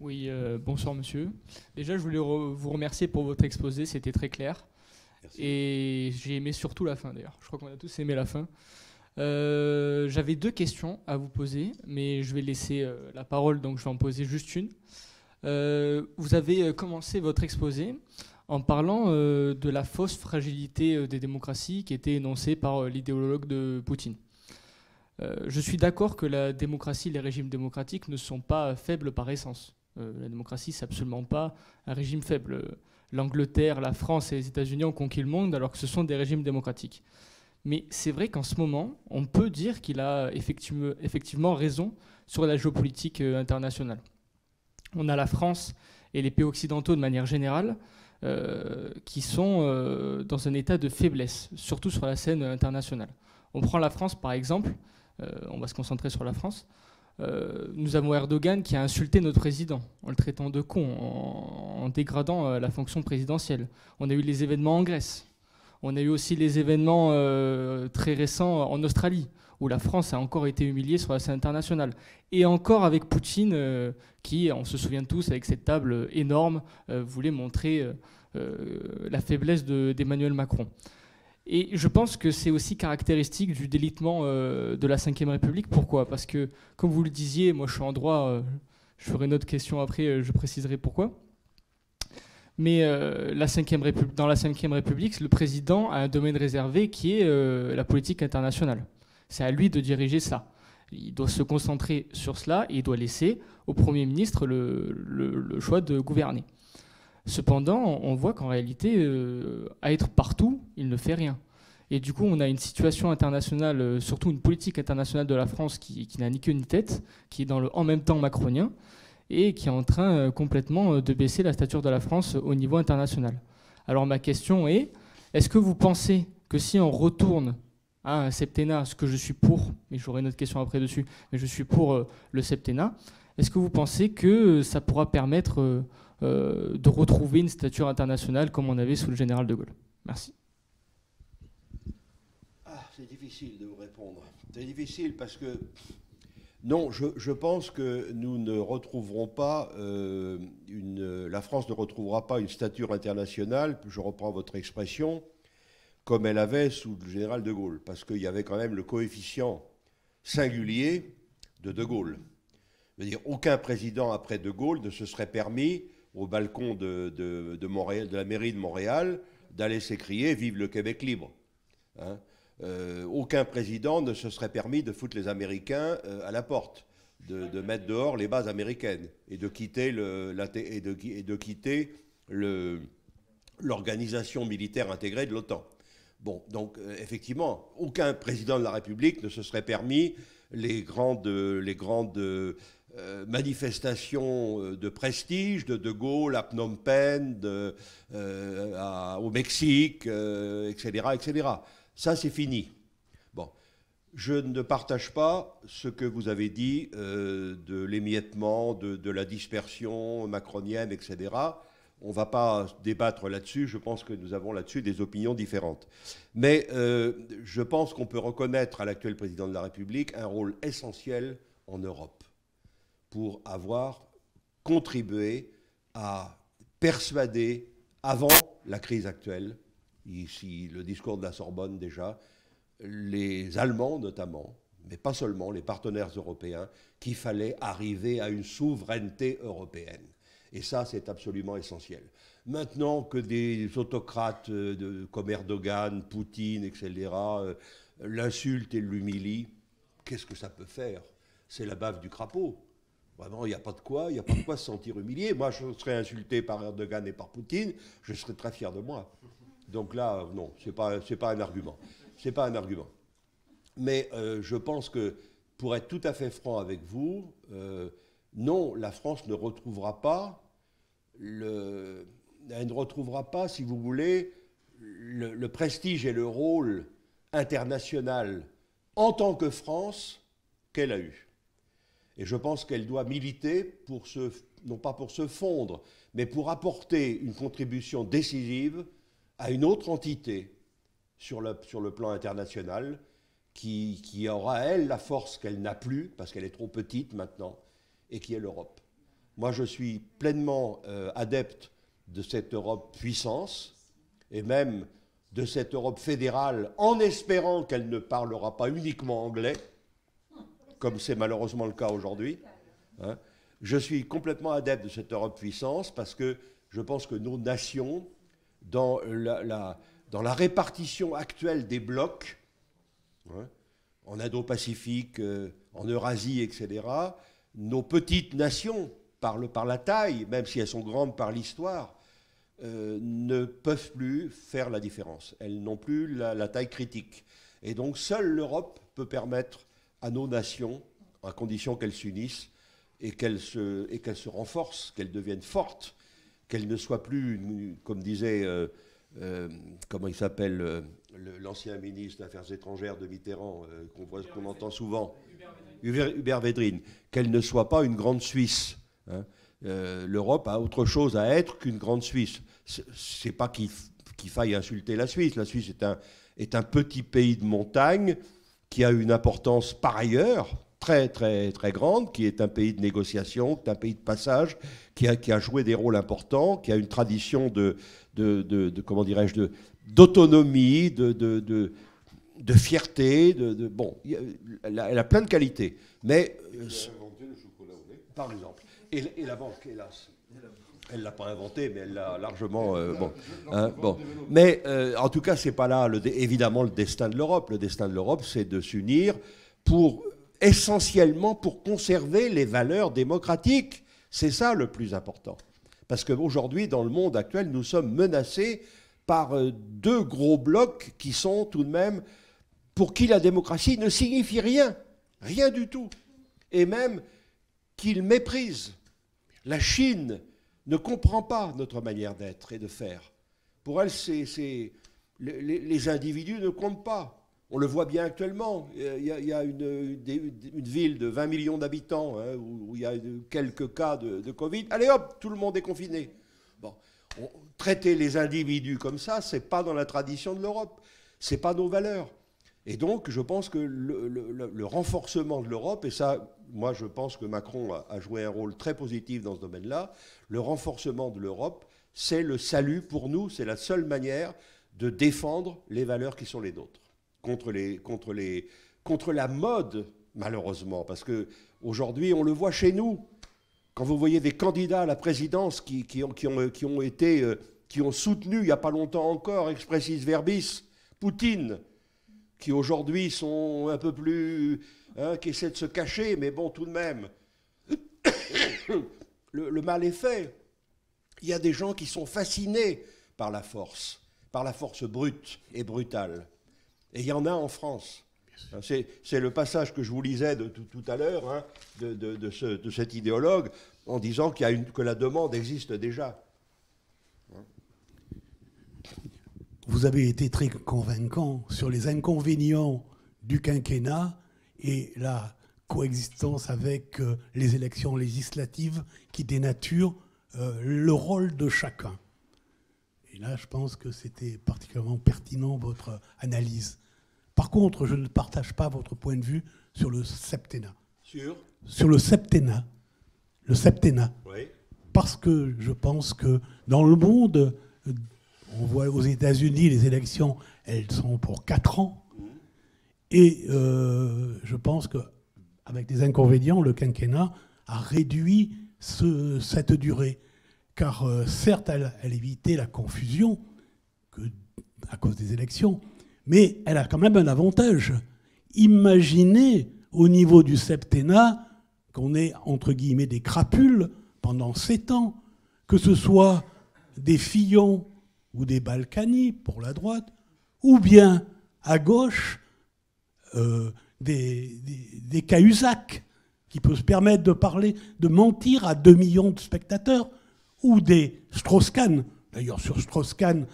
Oui, euh, bonsoir monsieur. Déjà, je voulais vous remercier pour votre exposé, c'était très clair. Et j'ai aimé surtout la fin d'ailleurs. Je crois qu'on a tous aimé la fin. Euh, j'avais deux questions à vous poser, mais je vais laisser euh, la parole, donc je vais en poser juste une. vous avez commencé votre exposé en parlant de la fausse fragilité des démocraties qui était énoncée par l'idéologue de Poutine. je suis d'accord que la démocratie, les régimes démocratiques ne sont pas faibles par essence. Euh, la démocratie, c'est absolument pas un régime faible. L'Angleterre, la France et les États-Unis ont conquis le monde alors que ce sont des régimes démocratiques. Mais c'est vrai qu'en ce moment, on peut dire qu'il a effectivement raison sur la géopolitique euh, internationale. On a la France et les pays occidentaux de manière générale euh, qui sont dans un état de faiblesse, surtout sur la scène internationale. On prend la France par exemple, on va se concentrer sur la France. Euh, nous avons Erdogan qui a insulté notre président en le traitant de con, en, dégradant euh, la fonction présidentielle. On a eu les événements en Grèce. On a eu aussi les événements euh, très récents en Australie, où la France a encore été humiliée sur la scène internationale. Et encore avec Poutine, qui, on se souvient tous, avec cette table énorme, voulait montrer la faiblesse d'Emmanuel Macron. Et je pense que c'est aussi caractéristique du délitement euh, de la Ve République. Pourquoi Parce que, comme vous le disiez, moi je suis en droit, euh, je ferai une autre question après, euh, je préciserai pourquoi. Mais la République, dans la Ve République, le président a un domaine réservé qui est la politique internationale. C'est à lui de diriger ça. Il doit se concentrer sur cela et il doit laisser au Premier ministre le choix de gouverner. Cependant, on voit qu'en réalité, euh, à être partout, il ne fait rien. Et du coup, on a une situation internationale, euh, surtout une politique internationale de la France qui, n'a ni queue ni tête, qui est dans le en même temps macronien, et qui est en train euh, complètement de baisser la stature de la France au niveau international. Alors ma question est, est-ce que vous pensez que si on retourne à un septennat, ce que je suis pour, mais j'aurai une autre question après dessus, mais je suis pour le septennat, est-ce que vous pensez que ça pourra permettre euh, de retrouver une stature internationale comme on avait sous le général de Gaulle Merci. Ah, c'est difficile de vous répondre. C'est difficile parce que non, je, pense que nous ne retrouverons pas euh, une, la France ne retrouvera pas une stature internationale, je reprends votre expression, comme elle avait sous le général de Gaulle, parce qu'il y avait quand même le coefficient singulier de De Gaulle. Je dire, aucun président après De Gaulle ne se serait permis au balcon de, la mairie de Montréal d'aller s'écrier Vive le Québec libre. Hein euh, aucun président ne se serait permis de foutre les Américains euh, à la porte, de, mettre dehors les bases américaines et de quitter l'organisation militaire intégrée de l'OTAN. Bon, donc euh, effectivement, aucun président de la République ne se serait permis les grandes euh, manifestations euh, de prestige de De Gaulle à Phnom Penh, euh, au Mexique, etc., etc. Ça, c'est fini. Bon. Je ne partage pas ce que vous avez dit de l'émiettement, de, la dispersion macronienne, etc. On ne va pas débattre là-dessus. Je pense que nous avons là-dessus des opinions différentes. Mais je pense qu'on peut reconnaître à l'actuel président de la République un rôle essentiel en Europe pour avoir contribué à persuader, avant la crise actuelle, ici le discours de la Sorbonne déjà, les Allemands notamment, mais pas seulement, les partenaires européens, qu'il fallait arriver à une souveraineté européenne. Et ça, c'est absolument essentiel. Maintenant que des autocrates euh, de, comme Erdogan, Poutine, etc., l'insultent et euh, l'humilient, qu'est-ce que ça peut faire C'est la bave du crapaud. Vraiment, bah il n'y a pas de quoi, il a pas se sentir humilié. Moi, je serais insulté par Erdogan et par Poutine, je serais très fier de moi. Donc là, euh, non, ce n'est pas, pas un argument. C'est pas un argument. Mais euh, je pense que, pour être tout à fait franc avec vous, euh, non, la France ne retrouvera pas, le, ne retrouvera pas, si vous voulez, le prestige et le rôle international en tant que France qu'elle a eu. Et je pense qu'elle doit militer non pas pour se fondre, mais pour apporter une contribution décisive à une autre entité sur le, plan international qui, aura, elle, la force qu'elle n'a plus, parce qu'elle est trop petite maintenant, et qui est l'Europe. Moi, je suis pleinement euh, adepte de cette Europe puissance, et même de cette Europe fédérale, en espérant qu'elle ne parlera pas uniquement anglais comme c'est malheureusement le cas aujourd'hui. Hein. Je suis complètement adepte de cette Europe puissance parce que je pense que nos nations, dans la, répartition actuelle des blocs, hein, en Indo-Pacifique, euh, en Eurasie, etc., nos petites nations, par, par la taille, même si elles sont grandes par l'histoire, euh, ne peuvent plus faire la différence. Elles n'ont plus la, taille critique. Et donc seule l'Europe peut permettre à nos nations, à condition qu'elles s'unissent et qu'elles se, se, renforcent, qu'elles deviennent fortes, qu'elles ne soient plus, comme disait, euh, euh, comment il s'appelle, euh, l'ancien ministre des Affaires étrangères de Mitterrand, qu'on entend souvent, Hubert, Védrine, qu'elle ne soit pas une grande Suisse. Hein. L'Europe a autre chose à être qu'une grande Suisse. C'est pas qu'il faille insulter la Suisse. La Suisse est un, est un petit pays de montagne qui a une importance par ailleurs très très très grande, qui est un pays de négociation, qui est un pays de passage, qui a, qui a joué des rôles importants, qui a une tradition de, de, de, comment dirais-je, d'autonomie, de, de, fierté, de, bon, elle a, plein de qualités. Mais euh, par exemple, et, et la banque, hélas. Elle l'a pas inventé, mais elle l'a largement. Euh, bon, hein, bon. Mais euh, en tout cas, c'est pas là le évidemment le destin de l'Europe. Le destin de l'Europe, c'est de s'unir pour essentiellement pour conserver les valeurs démocratiques. C'est ça le plus important. Parce qu'aujourd'hui, dans le monde actuel, nous sommes menacés par euh, deux gros blocs qui sont tout de même pour qui la démocratie ne signifie rien, rien du tout, et même qu'ils méprisent. La Chine ne comprend pas notre manière d'être et de faire. Pour elle, c'est, les, individus ne comptent pas. On le voit bien actuellement. Il y a, une, ville de 20 millions d'habitants hein, où, il y a quelques cas de, Covid. Allez hop, tout le monde est confiné. traiter les individus comme ça, c'est pas dans la tradition de l'Europe. n'est pas nos valeurs. Et donc, je pense que le renforcement de l'Europe, et ça, moi, je pense que Macron a, joué un rôle très positif dans ce domaine-là. Le renforcement de l'Europe, c'est le salut pour nous, c'est la seule manière de défendre les valeurs qui sont les nôtres contre, les, contre, les, contre la mode, malheureusement, parce que aujourd'hui, on le voit chez nous. Quand vous voyez des candidats à la présidence qui, qui, ont, qui, ont, été, euh, qui ont soutenu il n'y a pas longtemps encore, expressis verbis, Poutine, qui aujourd'hui sont un peu plus Hein, qui essaie de se cacher, mais bon, tout de même, le, mal est fait. Il y a des gens qui sont fascinés par la force, par la force brute et brutale. Et il y en a en France. Hein, c'est le passage que je vous lisais de tout, à l'heure hein, de, cet idéologue en disant qu'il que la demande existe déjà. Vous avez été très convaincant sur les inconvénients du quinquennat et la coexistence avec euh, les élections législatives qui dénaturent euh, le rôle de chacun. Et là, je pense que c'était particulièrement pertinent votre analyse. Par contre, je ne partage pas votre point de vue sur le septennat. Sur Sur le septennat. Le septennat. Oui. Parce que je pense que dans le monde, euh, on voit aux États-Unis, les élections, elles sont pour 4 ans. Et euh, je pense qu'avec des inconvénients, le quinquennat a réduit cette durée. Car euh, certes, elle, évitait la confusion à cause des élections, mais elle a quand même un avantage. Imaginez au niveau du septennat qu'on ait, entre guillemets, des crapules pendant sept ans, que ce soit des Fillons ou des Balkany pour la droite, ou bien à gauche, euh, des, des, qui peut se permettre de parler, de mentir à 2 millions de spectateurs, ou des Strauss-Kahn. D'ailleurs, sur Strauss-Kahn,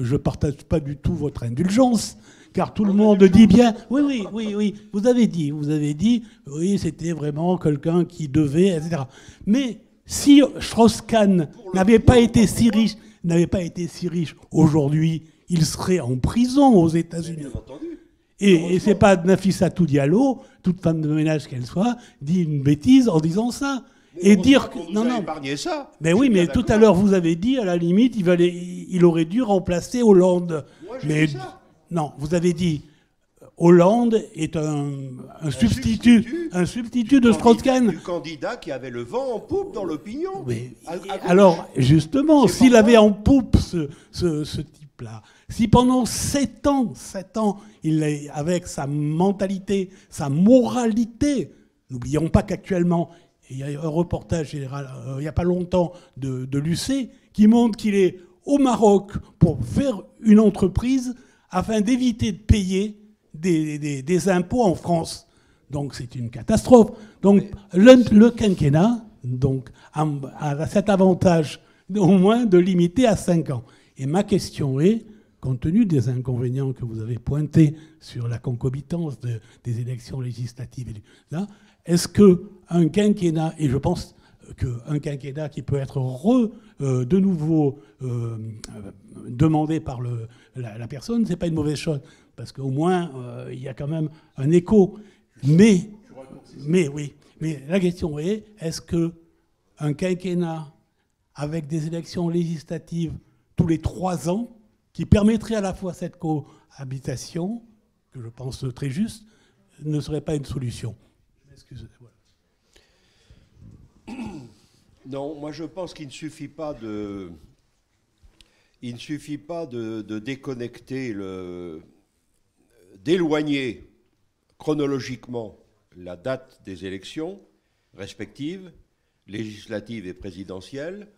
je ne partage pas du tout votre indulgence, car tout le ah, monde dit bien, oui, oui, oui, oui, vous avez dit, vous avez dit, oui, c'était vraiment quelqu'un qui devait, etc. Mais si Strauss-Kahn n'avait pas été si riche, n'avait pas été si riche aujourd'hui, il serait en prison aux États-Unis. Et, et c'est pas tout Diallo, toute femme de ménage qu'elle soit, dit une bêtise en disant ça. et dire que. Non, non. Ça. Mais oui, mais tout à l'heure, vous avez dit, à la limite, il, il aurait dû remplacer Hollande. Moi, mais Non, vous avez dit. Hollande est un, substitut, un substitut de strauss Du candidat qui avait le vent en poupe dans l'opinion. alors, justement, s'il avait en poupe ce, ce, ce type si pendant sept ans, sept ans, il est avec sa mentalité, sa moralité, n'oublions pas qu'actuellement, il y a un reportage il n'y euh, a pas longtemps de, de qui montre qu'il est au Maroc pour faire une entreprise afin d'éviter de payer des, impôts en France. Donc c'est une catastrophe. Donc le, quinquennat donc, a, a cet avantage au moins de limiter à 5 ans. Et ma question est, compte tenu des inconvénients que vous avez pointés sur la concomitance des élections législatives, est-ce qu'un quinquennat, et je pense qu'un quinquennat qui peut être re, euh, de nouveau euh, euh, demandé par la, personne, ce n'est pas une mauvaise chose, parce qu'au moins, il y a quand même un écho. Mais, mais oui, mais la question est, est-ce que un quinquennat avec des élections législatives tous les trois ans qui permettrait à la fois cette cohabitation, que je pense très juste, ne serait pas une solution. Non, moi je pense qu'il ne suffit pas de, il ne suffit pas de, déconnecter le, d'éloigner chronologiquement la date des élections respectives, législatives et présidentielles,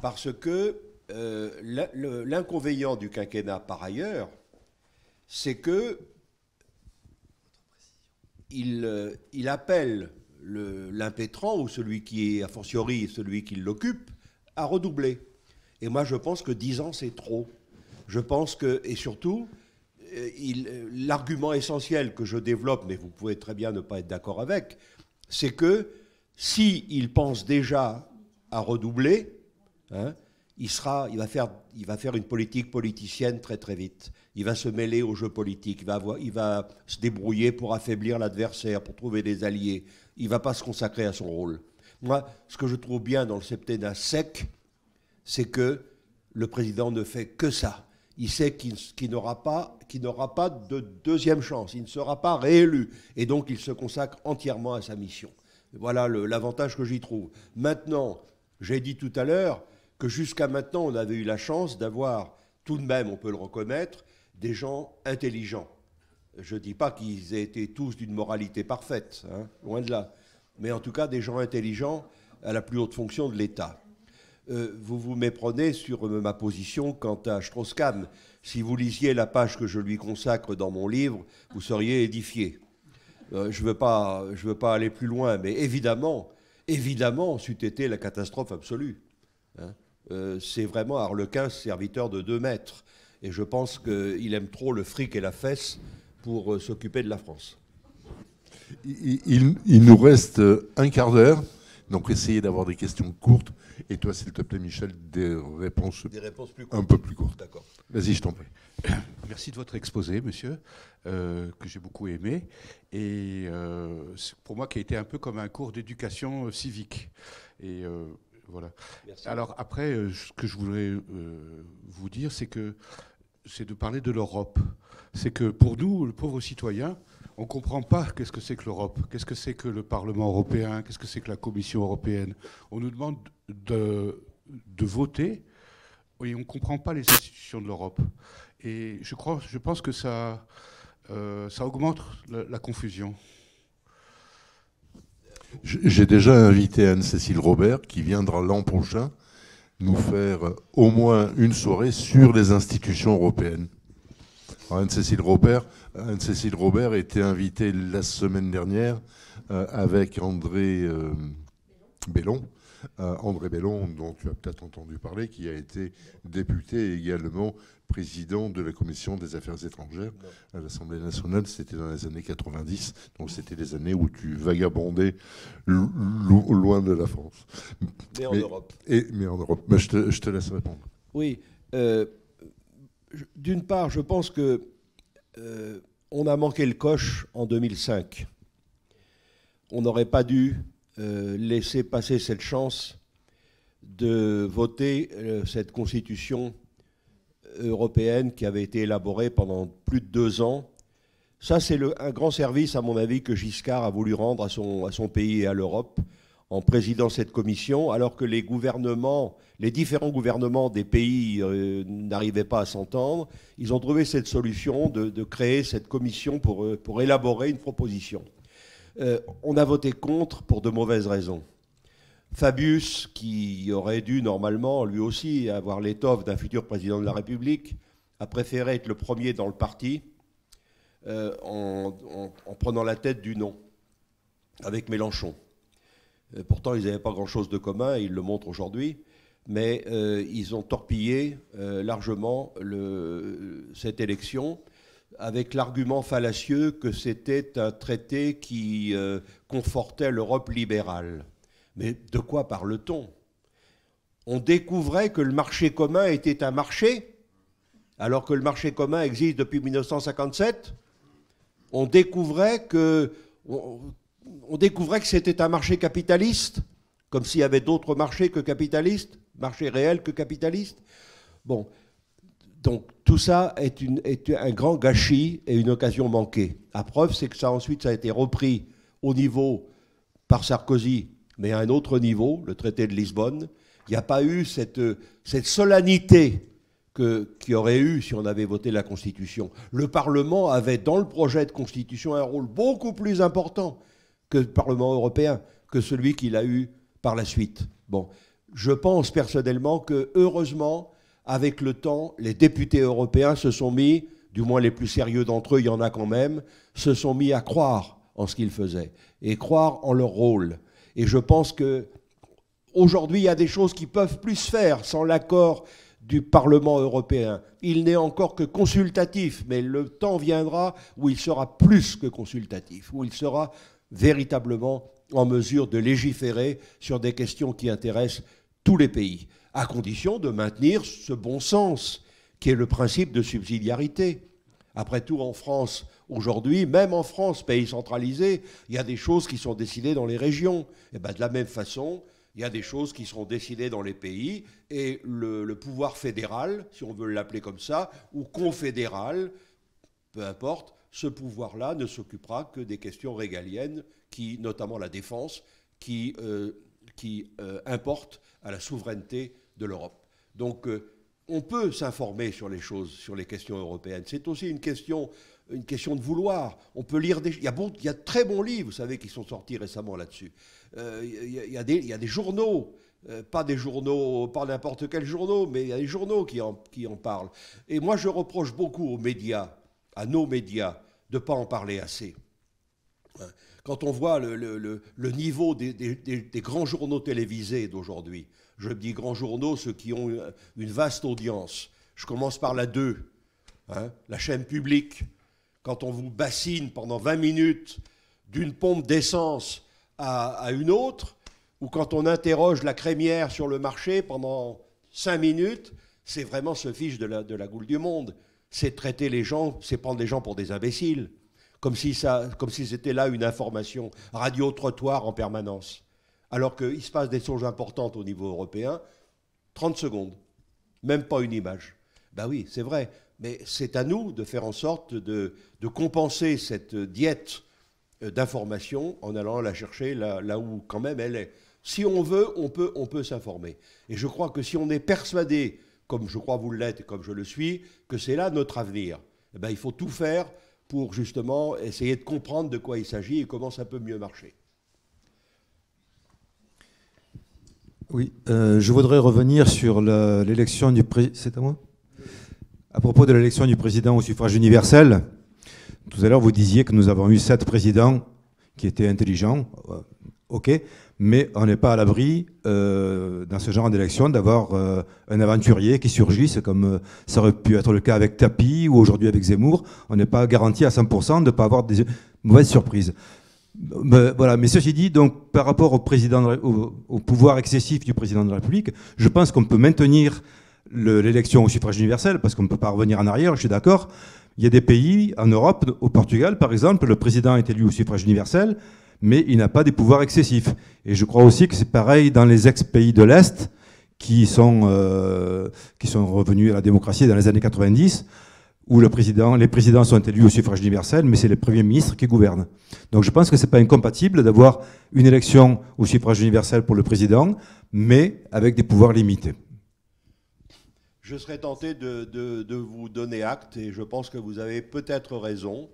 parce que euh, l'inconvénient du quinquennat, par ailleurs, c'est que il, euh, il appelle l'impétrant ou celui qui est, a fortiori, celui qui l'occupe, à redoubler. Et moi, je pense que 10 ans, c'est trop. Je pense que, et surtout, euh, l'argument essentiel que je développe, mais vous pouvez très bien ne pas être d'accord avec, c'est que s'il il pense déjà à redoubler, hein, il, sera, il, va faire, il va faire une politique politicienne très très vite. Il va se mêler au jeu politique, il va, se débrouiller pour affaiblir l'adversaire, pour trouver des alliés. Il ne va pas se consacrer à son rôle. Moi, ce que je trouve bien dans le septennat sec, c'est que le président ne fait que ça. Il sait qu'il n'aura pas, n'aura pas de deuxième chance, il ne sera pas réélu. Et donc, il se consacre entièrement à sa mission. Voilà l'avantage que j'y trouve. Maintenant, j'ai dit tout à l'heure, que jusqu'à maintenant, on avait eu la chance d'avoir, tout de même, on peut le reconnaître, des gens intelligents. Je ne dis pas qu'ils aient été tous d'une moralité parfaite, hein, loin de là, mais en tout cas des gens intelligents à la plus haute fonction de l'État. Euh, vous vous méprenez sur euh, ma position quant à Strauss-Kahn. Si vous lisiez la page que je lui consacre dans mon livre, vous seriez édifié. Euh, je ne veux, pas, veux pas aller plus loin, mais évidemment, évidemment, c'eût été la catastrophe absolue. Hein. Euh, c'est vraiment Arlequin, serviteur de deux maîtres. Et je pense qu'il aime trop le fric et la fesse pour euh, s'occuper de la France. Il, nous reste euh, un quart d'heure, donc essayez d'avoir des questions courtes. Et toi, s'il te plaît, Michel, des réponses, un peu plus courtes. D'accord. Vas-y, je t'en prie. Merci de votre exposé, monsieur, que j'ai beaucoup aimé. Et pour moi, qui a été un peu comme un cours d'éducation civique. Et voilà. Alors après, euh, ce que je voulais euh, vous dire, c'est que c'est de parler de l'Europe. C'est que pour nous, le pauvre citoyen, on ne comprend pas qu'est-ce que c'est que l'Europe, qu'est-ce que c'est que le Parlement européen, qu'est-ce que c'est que la Commission européenne. On nous demande de, voter et on ne comprend pas les institutions de l'Europe. Et je, crois, je pense que ça, euh, ça augmente la confusion. J'ai déjà invité Anne-Cécile Robert, qui viendra l'an prochain nous faire euh, au moins une soirée sur les institutions européennes. Anne-Cécile Robert, Anne -Cécile Robert était invitée la semaine dernière euh, avec André euh, Bellon. André Bellon, dont tu as peut-être entendu parler, qui a été député également président de la commission des affaires étrangères à l'Assemblée nationale. C'était dans les années 90, donc c'était des années où tu vagabondais loin de la France. Mais en Europe. Et, mais en Europe. Mais je, te, laisse répondre. Oui. Euh, d'une part, je pense que euh, on a manqué le coche en 2005. On n'aurait pas dû euh, laisser passer cette chance de voter cette constitution européenne qui avait été élaborée pendant plus de deux ans. Ça, c'est un grand service, à mon avis, que Giscard a voulu rendre à son, à son pays et à l'Europe en présidant cette commission, alors que les gouvernements, les différents gouvernements des pays euh, n'arrivaient pas à s'entendre. Ils ont trouvé cette solution de, créer cette commission pour, euh, élaborer une proposition. Euh, on a voté contre pour de mauvaises raisons. Fabius, qui aurait dû normalement lui aussi avoir l'étoffe d'un futur président de la République, a préféré être le premier dans le parti euh, en, prenant la tête du nom avec Mélenchon. Euh, pourtant, ils n'avaient pas grand-chose de commun, ils le montrent aujourd'hui, mais euh, ils ont torpillé largement cette élection avec l'argument fallacieux que c'était un traité qui confortait l'Europe libérale. Mais de quoi parle-t-on On découvrait que le marché commun était un marché, alors que le marché commun existe depuis 1957. On découvrait que, on, découvrait que c'était un marché capitaliste, comme s'il y avait d'autres marchés que capitalistes, marchés réels que capitalistes. Bon, donc tout ça est, un grand gâchis et une occasion manquée. La preuve, c'est que ça ensuite, ça a été repris au niveau par Sarkozy mais à un autre niveau, le traité de Lisbonne. Il n'y a pas eu cette, euh, solennité qu'il y aurait eu si on avait voté la Constitution. Le Parlement avait dans le projet de Constitution un rôle beaucoup plus important que le Parlement européen, que celui qu'il a eu par la suite. Bon, je pense personnellement que, heureusement, avec le temps, les députés européens se sont mis, du moins les plus sérieux d'entre eux, il y en a quand même, se sont mis à croire en ce qu'ils faisaient et croire en leur rôle. Et je pense que aujourd'hui, il y a des choses qui peuvent plus faire sans l'accord du Parlement européen. Il n'est encore que consultatif, mais le temps viendra où il sera plus que consultatif, où il sera véritablement en mesure de légiférer sur des questions qui intéressent tous les pays, à condition de maintenir ce bon sens qui est le principe de subsidiarité. Après tout, en France, Aujourd'hui, même en France, pays centralisé, il y a des choses qui sont décidées dans les régions. Et eh ben, de la même façon, il y a des choses qui seront décidées dans les pays et le, pouvoir fédéral, si on veut l'appeler comme ça, ou confédéral, peu importe, ce pouvoir-là ne s'occupera que des questions régaliennes, qui, notamment la défense, qui, euh, qui euh, à la souveraineté de l'Europe. Donc euh, on peut s'informer sur les choses, sur les questions européennes. C'est aussi une question une question de vouloir. On peut lire des. Il y a, bon, il y a de très bons livres, vous savez, qui sont sortis récemment là-dessus. Euh, il, il, y a des journaux. Euh, pas des journaux, pas n'importe quel journaux, mais il y a des journaux qui en, qui en parlent. Et moi, je reproche beaucoup aux médias, à nos médias, de ne pas en parler assez. Hein. Quand on voit le, le, le, niveau des, des, des, grands journaux télévisés d'aujourd'hui, je dis grands journaux, ceux qui ont une vaste audience. Je commence par la 2, hein, la chaîne publique, quand on vous bassine pendant 20 minutes d'une pompe d'essence à, une autre, ou quand on interroge la crémière sur le marché pendant 5 minutes, c'est vraiment se fiche de la, de goule du monde. C'est traiter les gens, c'est prendre les gens pour des imbéciles, comme si, ça, comme si c'était là une information radio-trottoir en permanence. Alors qu'il se passe des choses importantes au niveau européen, 30 secondes, même pas une image. Ben oui, c'est vrai. Mais c'est à nous de faire en sorte de, compenser cette diète euh, d'information en allant la chercher là, où quand même elle est. Si on veut, on peut, on peut s'informer. Et je crois que si on est persuadé, comme je crois vous l'êtes et comme je le suis, que c'est là notre avenir, eh ben, il faut tout faire pour justement essayer de comprendre de quoi il s'agit et comment ça peut mieux marcher. Oui, euh, je voudrais revenir sur l'élection du président. C'est à moi à propos de l'élection du président au suffrage universel, tout à l'heure vous disiez que nous avons eu sept présidents qui étaient intelligents, euh, ok, mais on n'est pas à l'abri euh, dans ce genre d'élection d'avoir euh, un aventurier qui surgisse comme ça aurait pu être le cas avec Tapi ou aujourd'hui avec Zemmour. On n'est pas garanti à 100% de ne pas avoir des mauvaises surprises. Mais, voilà, mais ceci dit, donc, par rapport au pouvoir excessif du président de la République, je pense qu'on peut maintenir l'élection au suffrage universel, parce qu'on ne peut pas revenir en arrière, je suis d'accord. Il y a des pays en Europe, au Portugal par exemple, le président est élu au suffrage universel, mais il n'a pas des pouvoirs excessifs. Et je crois aussi que c'est pareil dans les ex-pays de l'Est qui sont, euh, qui sont revenus à la démocratie dans les années 90, où le président, les présidents sont élus au suffrage universel, mais c'est les premiers ministres qui gouvernent. Donc je pense que ce n'est pas incompatible d'avoir une élection au suffrage universel pour le président, mais avec des pouvoirs limités. Je serais tenté de, vous donner acte et je pense que vous avez peut-être raison.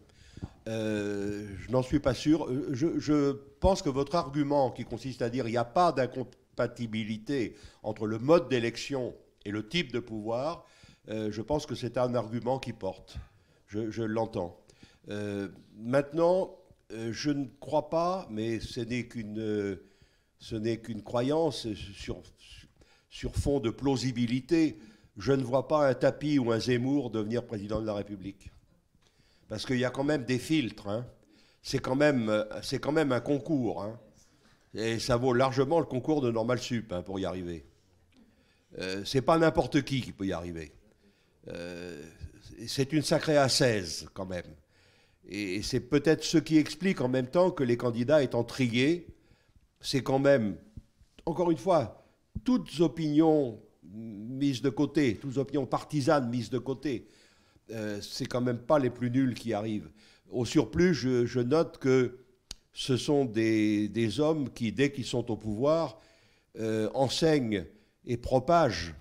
Euh, je n'en suis pas sûr. Euh, je, pense que votre argument qui consiste à dire qu'il n'y a pas d'incompatibilité entre le mode d'élection et le type de pouvoir, euh, je pense que c'est un argument qui porte. Je, l'entends. maintenant, je ne crois pas, mais ce n'est qu'une ce n'est qu'une croyance sur, sur fond de plausibilité je ne vois pas un tapis ou un Zemmour devenir président de la République. Parce qu'il y a quand même des filtres. Hein. C'est quand, même, euh, quand même un concours. Hein. Et ça vaut largement le concours de Normal Sup hein, pour y arriver. Euh, c'est pas n'importe qui qui peut y arriver. Euh, c'est une sacrée assaise quand même. et c'est peut-être ce qui explique en même temps que les candidats étant triés, c'est quand même, encore une fois, toutes opinions mises de côté, toutes opinions partisanes mises de côté, euh, c'est quand même pas les plus nuls qui arrivent. Au surplus, je, note que ce sont des, hommes qui, dès qu'ils sont au pouvoir, euh, enseignent et propagent,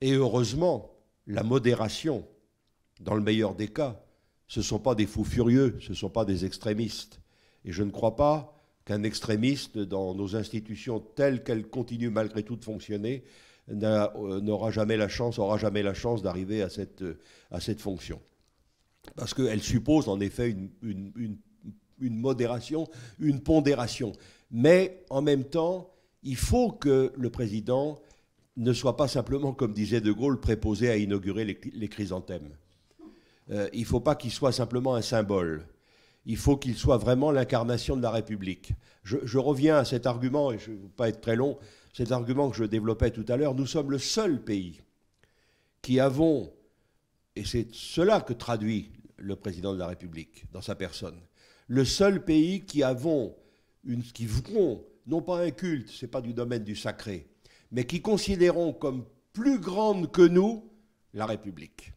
et heureusement, la modération, dans le meilleur des cas. Ce ne sont pas des fous furieux, ce ne sont pas des extrémistes. Et je ne crois pas qu'un extrémiste, dans nos institutions telles qu'elles continuent malgré tout de fonctionner, euh, n'aura jamais la chance, aura jamais la chance d'arriver à cette, euh, à cette fonction. Parce qu'elle suppose en effet une, modération, une pondération. Mais en même temps, il faut que le président ne soit pas simplement, comme disait De Gaulle, préposé à inaugurer les, chrysanthèmes. Euh, il ne faut pas qu'il soit simplement un symbole. Il faut qu'il soit vraiment l'incarnation de la République. Je, je, reviens à cet argument, et je ne veux pas être très long, cet argument que je développais tout à l'heure, nous sommes le seul pays qui avons, et c'est cela que traduit le président de la République dans sa personne, le seul pays qui avons, une, qui voulons, non pas un culte, c'est pas du domaine du sacré, mais qui considérons comme plus grande que nous la République,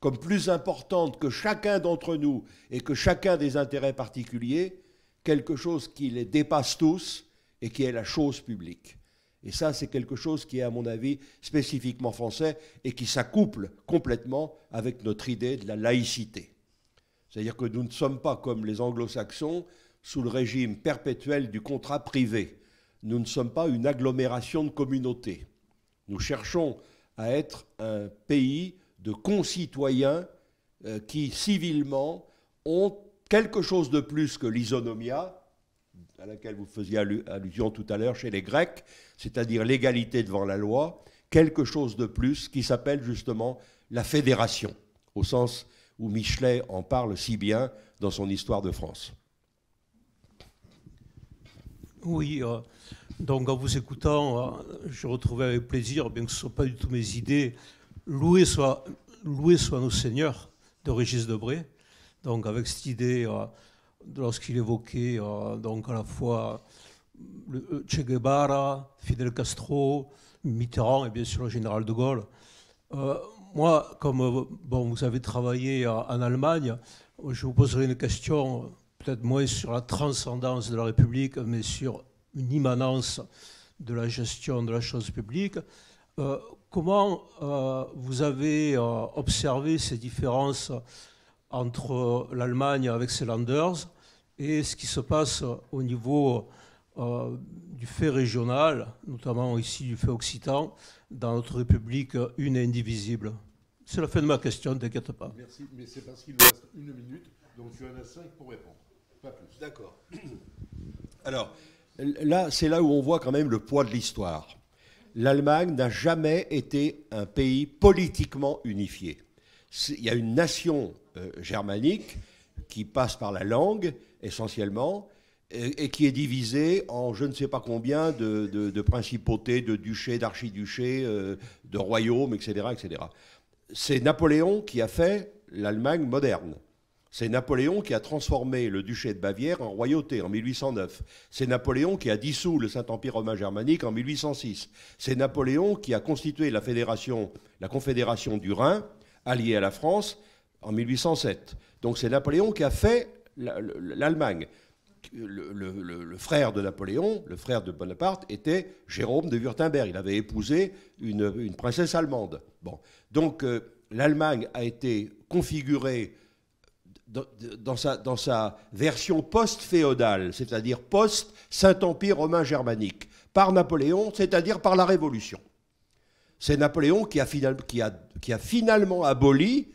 comme plus importante que chacun d'entre nous et que chacun des intérêts particuliers, quelque chose qui les dépasse tous et qui est la chose publique. Et ça, c'est quelque chose qui est, à mon avis, spécifiquement français et qui s'accouple complètement avec notre idée de la laïcité. C'est-à-dire que nous ne sommes pas comme les anglo-saxons sous le régime perpétuel du contrat privé. Nous ne sommes pas une agglomération de communautés. Nous cherchons à être un pays de concitoyens euh, qui, civilement, ont quelque chose de plus que l'isonomia, à laquelle vous faisiez allusion tout à l'heure chez les Grecs, c'est-à-dire l'égalité devant la loi, quelque chose de plus qui s'appelle justement la fédération, au sens où Michelet en parle si bien dans son Histoire de France. Oui, euh, donc en vous écoutant, euh, je retrouvais avec plaisir, bien que ce ne soient pas du tout mes idées, louer soit, loué soit nos seigneurs de Régis Debray, donc avec cette idée... Euh, lorsqu'il évoquait euh, donc à la fois euh, Che Guevara, Fidel Castro, Mitterrand et bien sûr le général de Gaulle. Euh, moi, comme bon, vous avez travaillé en Allemagne, je vous poserai une question, peut-être moins sur la transcendance de la République, mais sur une immanence de la gestion de la chose publique. comment vous avez observé ces différences entre l'Allemagne avec ses Landers et ce qui se passe euh, au niveau euh, du fait régional, notamment ici du fait occitan, dans notre République euh, une et indivisible. C'est la fin de ma question, ne t'inquiète pas. Merci, mais c'est parce qu'il nous reste une minute, donc tu en as cinq pour répondre, pas plus. D'accord. Alors, là, c'est là où on voit quand même le poids de l'histoire. L'Allemagne n'a jamais été un pays politiquement unifié. Il y a une nation germanique qui passe par la langue, essentiellement, et, qui est divisé en je ne sais pas combien de, principautés, de duchés, d'archiduchés, euh, de royaumes, etc. etc. C'est Napoléon qui a fait l'Allemagne moderne. C'est Napoléon qui a transformé le duché de Bavière en royauté en 1809. C'est Napoléon qui a dissous le Saint-Empire romain germanique en 1806. C'est Napoléon qui a constitué la fédération, la confédération du Rhin, alliée à la France, en 1807. Donc c'est Napoléon qui a fait l'Allemagne. Le, frère de Napoléon, le frère de Bonaparte, était Jérôme de Wurtemberg. Il avait épousé une, princesse allemande. Bon. Donc euh, l'Allemagne a été configurée dans, sa, version post-féodale, c'est-à-dire post-Saint-Empire romain germanique, par Napoléon, c'est-à-dire par la Révolution. C'est Napoléon qui a, finalement aboli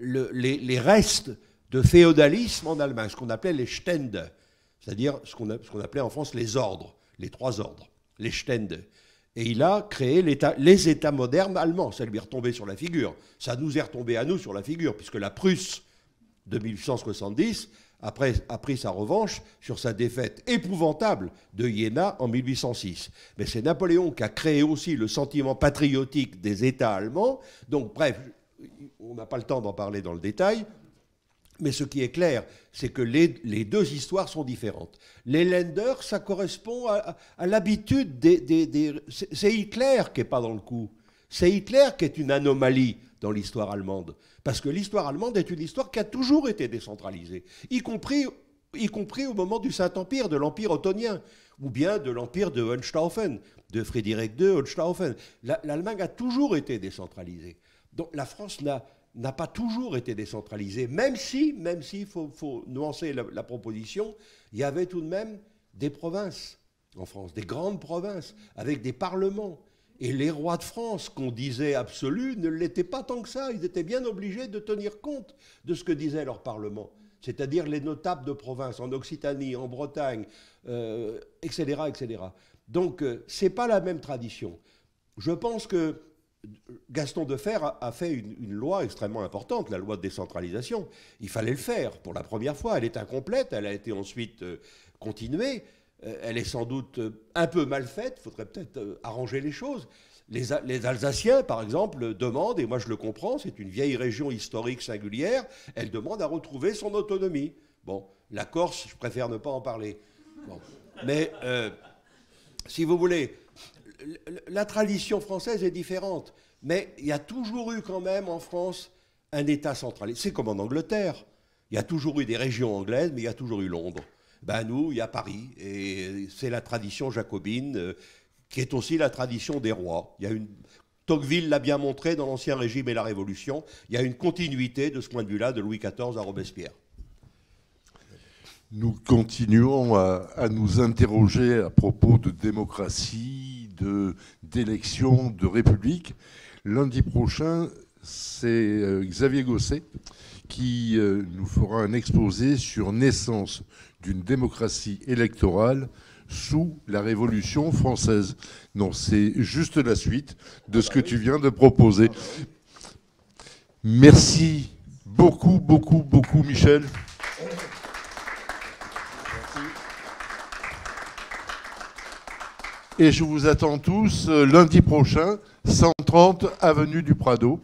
les restes de féodalisme en Allemagne, ce qu'on appelait les Stände, c'est-à-dire ce qu'on appelait en France les ordres, les trois ordres, les Stände. Et il a créé les États modernes allemands. Ça lui est retombé sur la figure. Ça nous est retombé à nous sur la figure, puisque la Prusse de 1870 après, a pris sa revanche sur sa défaite épouvantable de Iéna en 1806. Mais c'est Napoléon qui a créé aussi le sentiment patriotique des États allemands. Donc, bref, on n'a pas le temps d'en parler dans le détail mais ce qui est clair, c'est que les, les, deux histoires sont différentes. Les lenders, ça correspond à, l'habitude des... c'est Hitler qui n'est pas dans le coup. C'est Hitler qui est une anomalie dans l'histoire allemande. Parce que l'histoire allemande est une histoire qui a toujours été décentralisée, y compris, y compris au moment du Saint-Empire, de l'Empire ottonien, ou bien de l'Empire de Hohenstaufen, de Frédéric II, Hohenstaufen. L'Allemagne a toujours été décentralisée. Donc la France n'a n'a pas toujours été décentralisé, même si, même si, faut, faut nuancer la, proposition, il y avait tout de même des provinces en France, des grandes provinces, avec des parlements. Et les rois de France, qu'on disait absolus, ne l'étaient pas tant que ça. Ils étaient bien obligés de tenir compte de ce que disait leur parlement, c'est-à-dire les notables de province, en Occitanie, en Bretagne, etc., euh, etc. Donc, euh, c'est pas la même tradition. Je pense que Gaston Defer a fait une, loi extrêmement importante, la loi de décentralisation. Il fallait le faire pour la première fois. Elle est incomplète, elle a été ensuite euh, continuée. Euh, elle est sans doute euh, un peu mal faite, il faudrait peut-être arranger les choses. Les, Alsaciens, par exemple, demandent, et moi je le comprends, c'est une vieille région historique singulière, elle demande à retrouver son autonomie. Bon, la Corse, je préfère ne pas en parler. Mais si vous voulez, la tradition française est différente, mais il y a toujours eu quand même en France un État centralisé. C'est comme en Angleterre. Il y a toujours eu des régions anglaises, mais il y a toujours eu Londres. Ben nous, il y a Paris, et c'est la tradition jacobine, euh, qui est aussi la tradition des rois. Il y a une... Tocqueville l'a bien montré dans l'Ancien Régime et la Révolution. Il y a une continuité de ce point de vue-là de Louis XIV à Robespierre. Nous continuons à nous interroger à propos de démocratie, d'élections de, République. Lundi prochain, c'est euh, Xavier Gosset qui euh, nous fera un exposé sur naissance d'une démocratie électorale sous la Révolution française. Non, c'est juste la suite de ce que tu viens de proposer. Merci beaucoup, beaucoup, beaucoup, Michel. et je vous attends tous euh, lundi prochain, 130 avenue du Prado.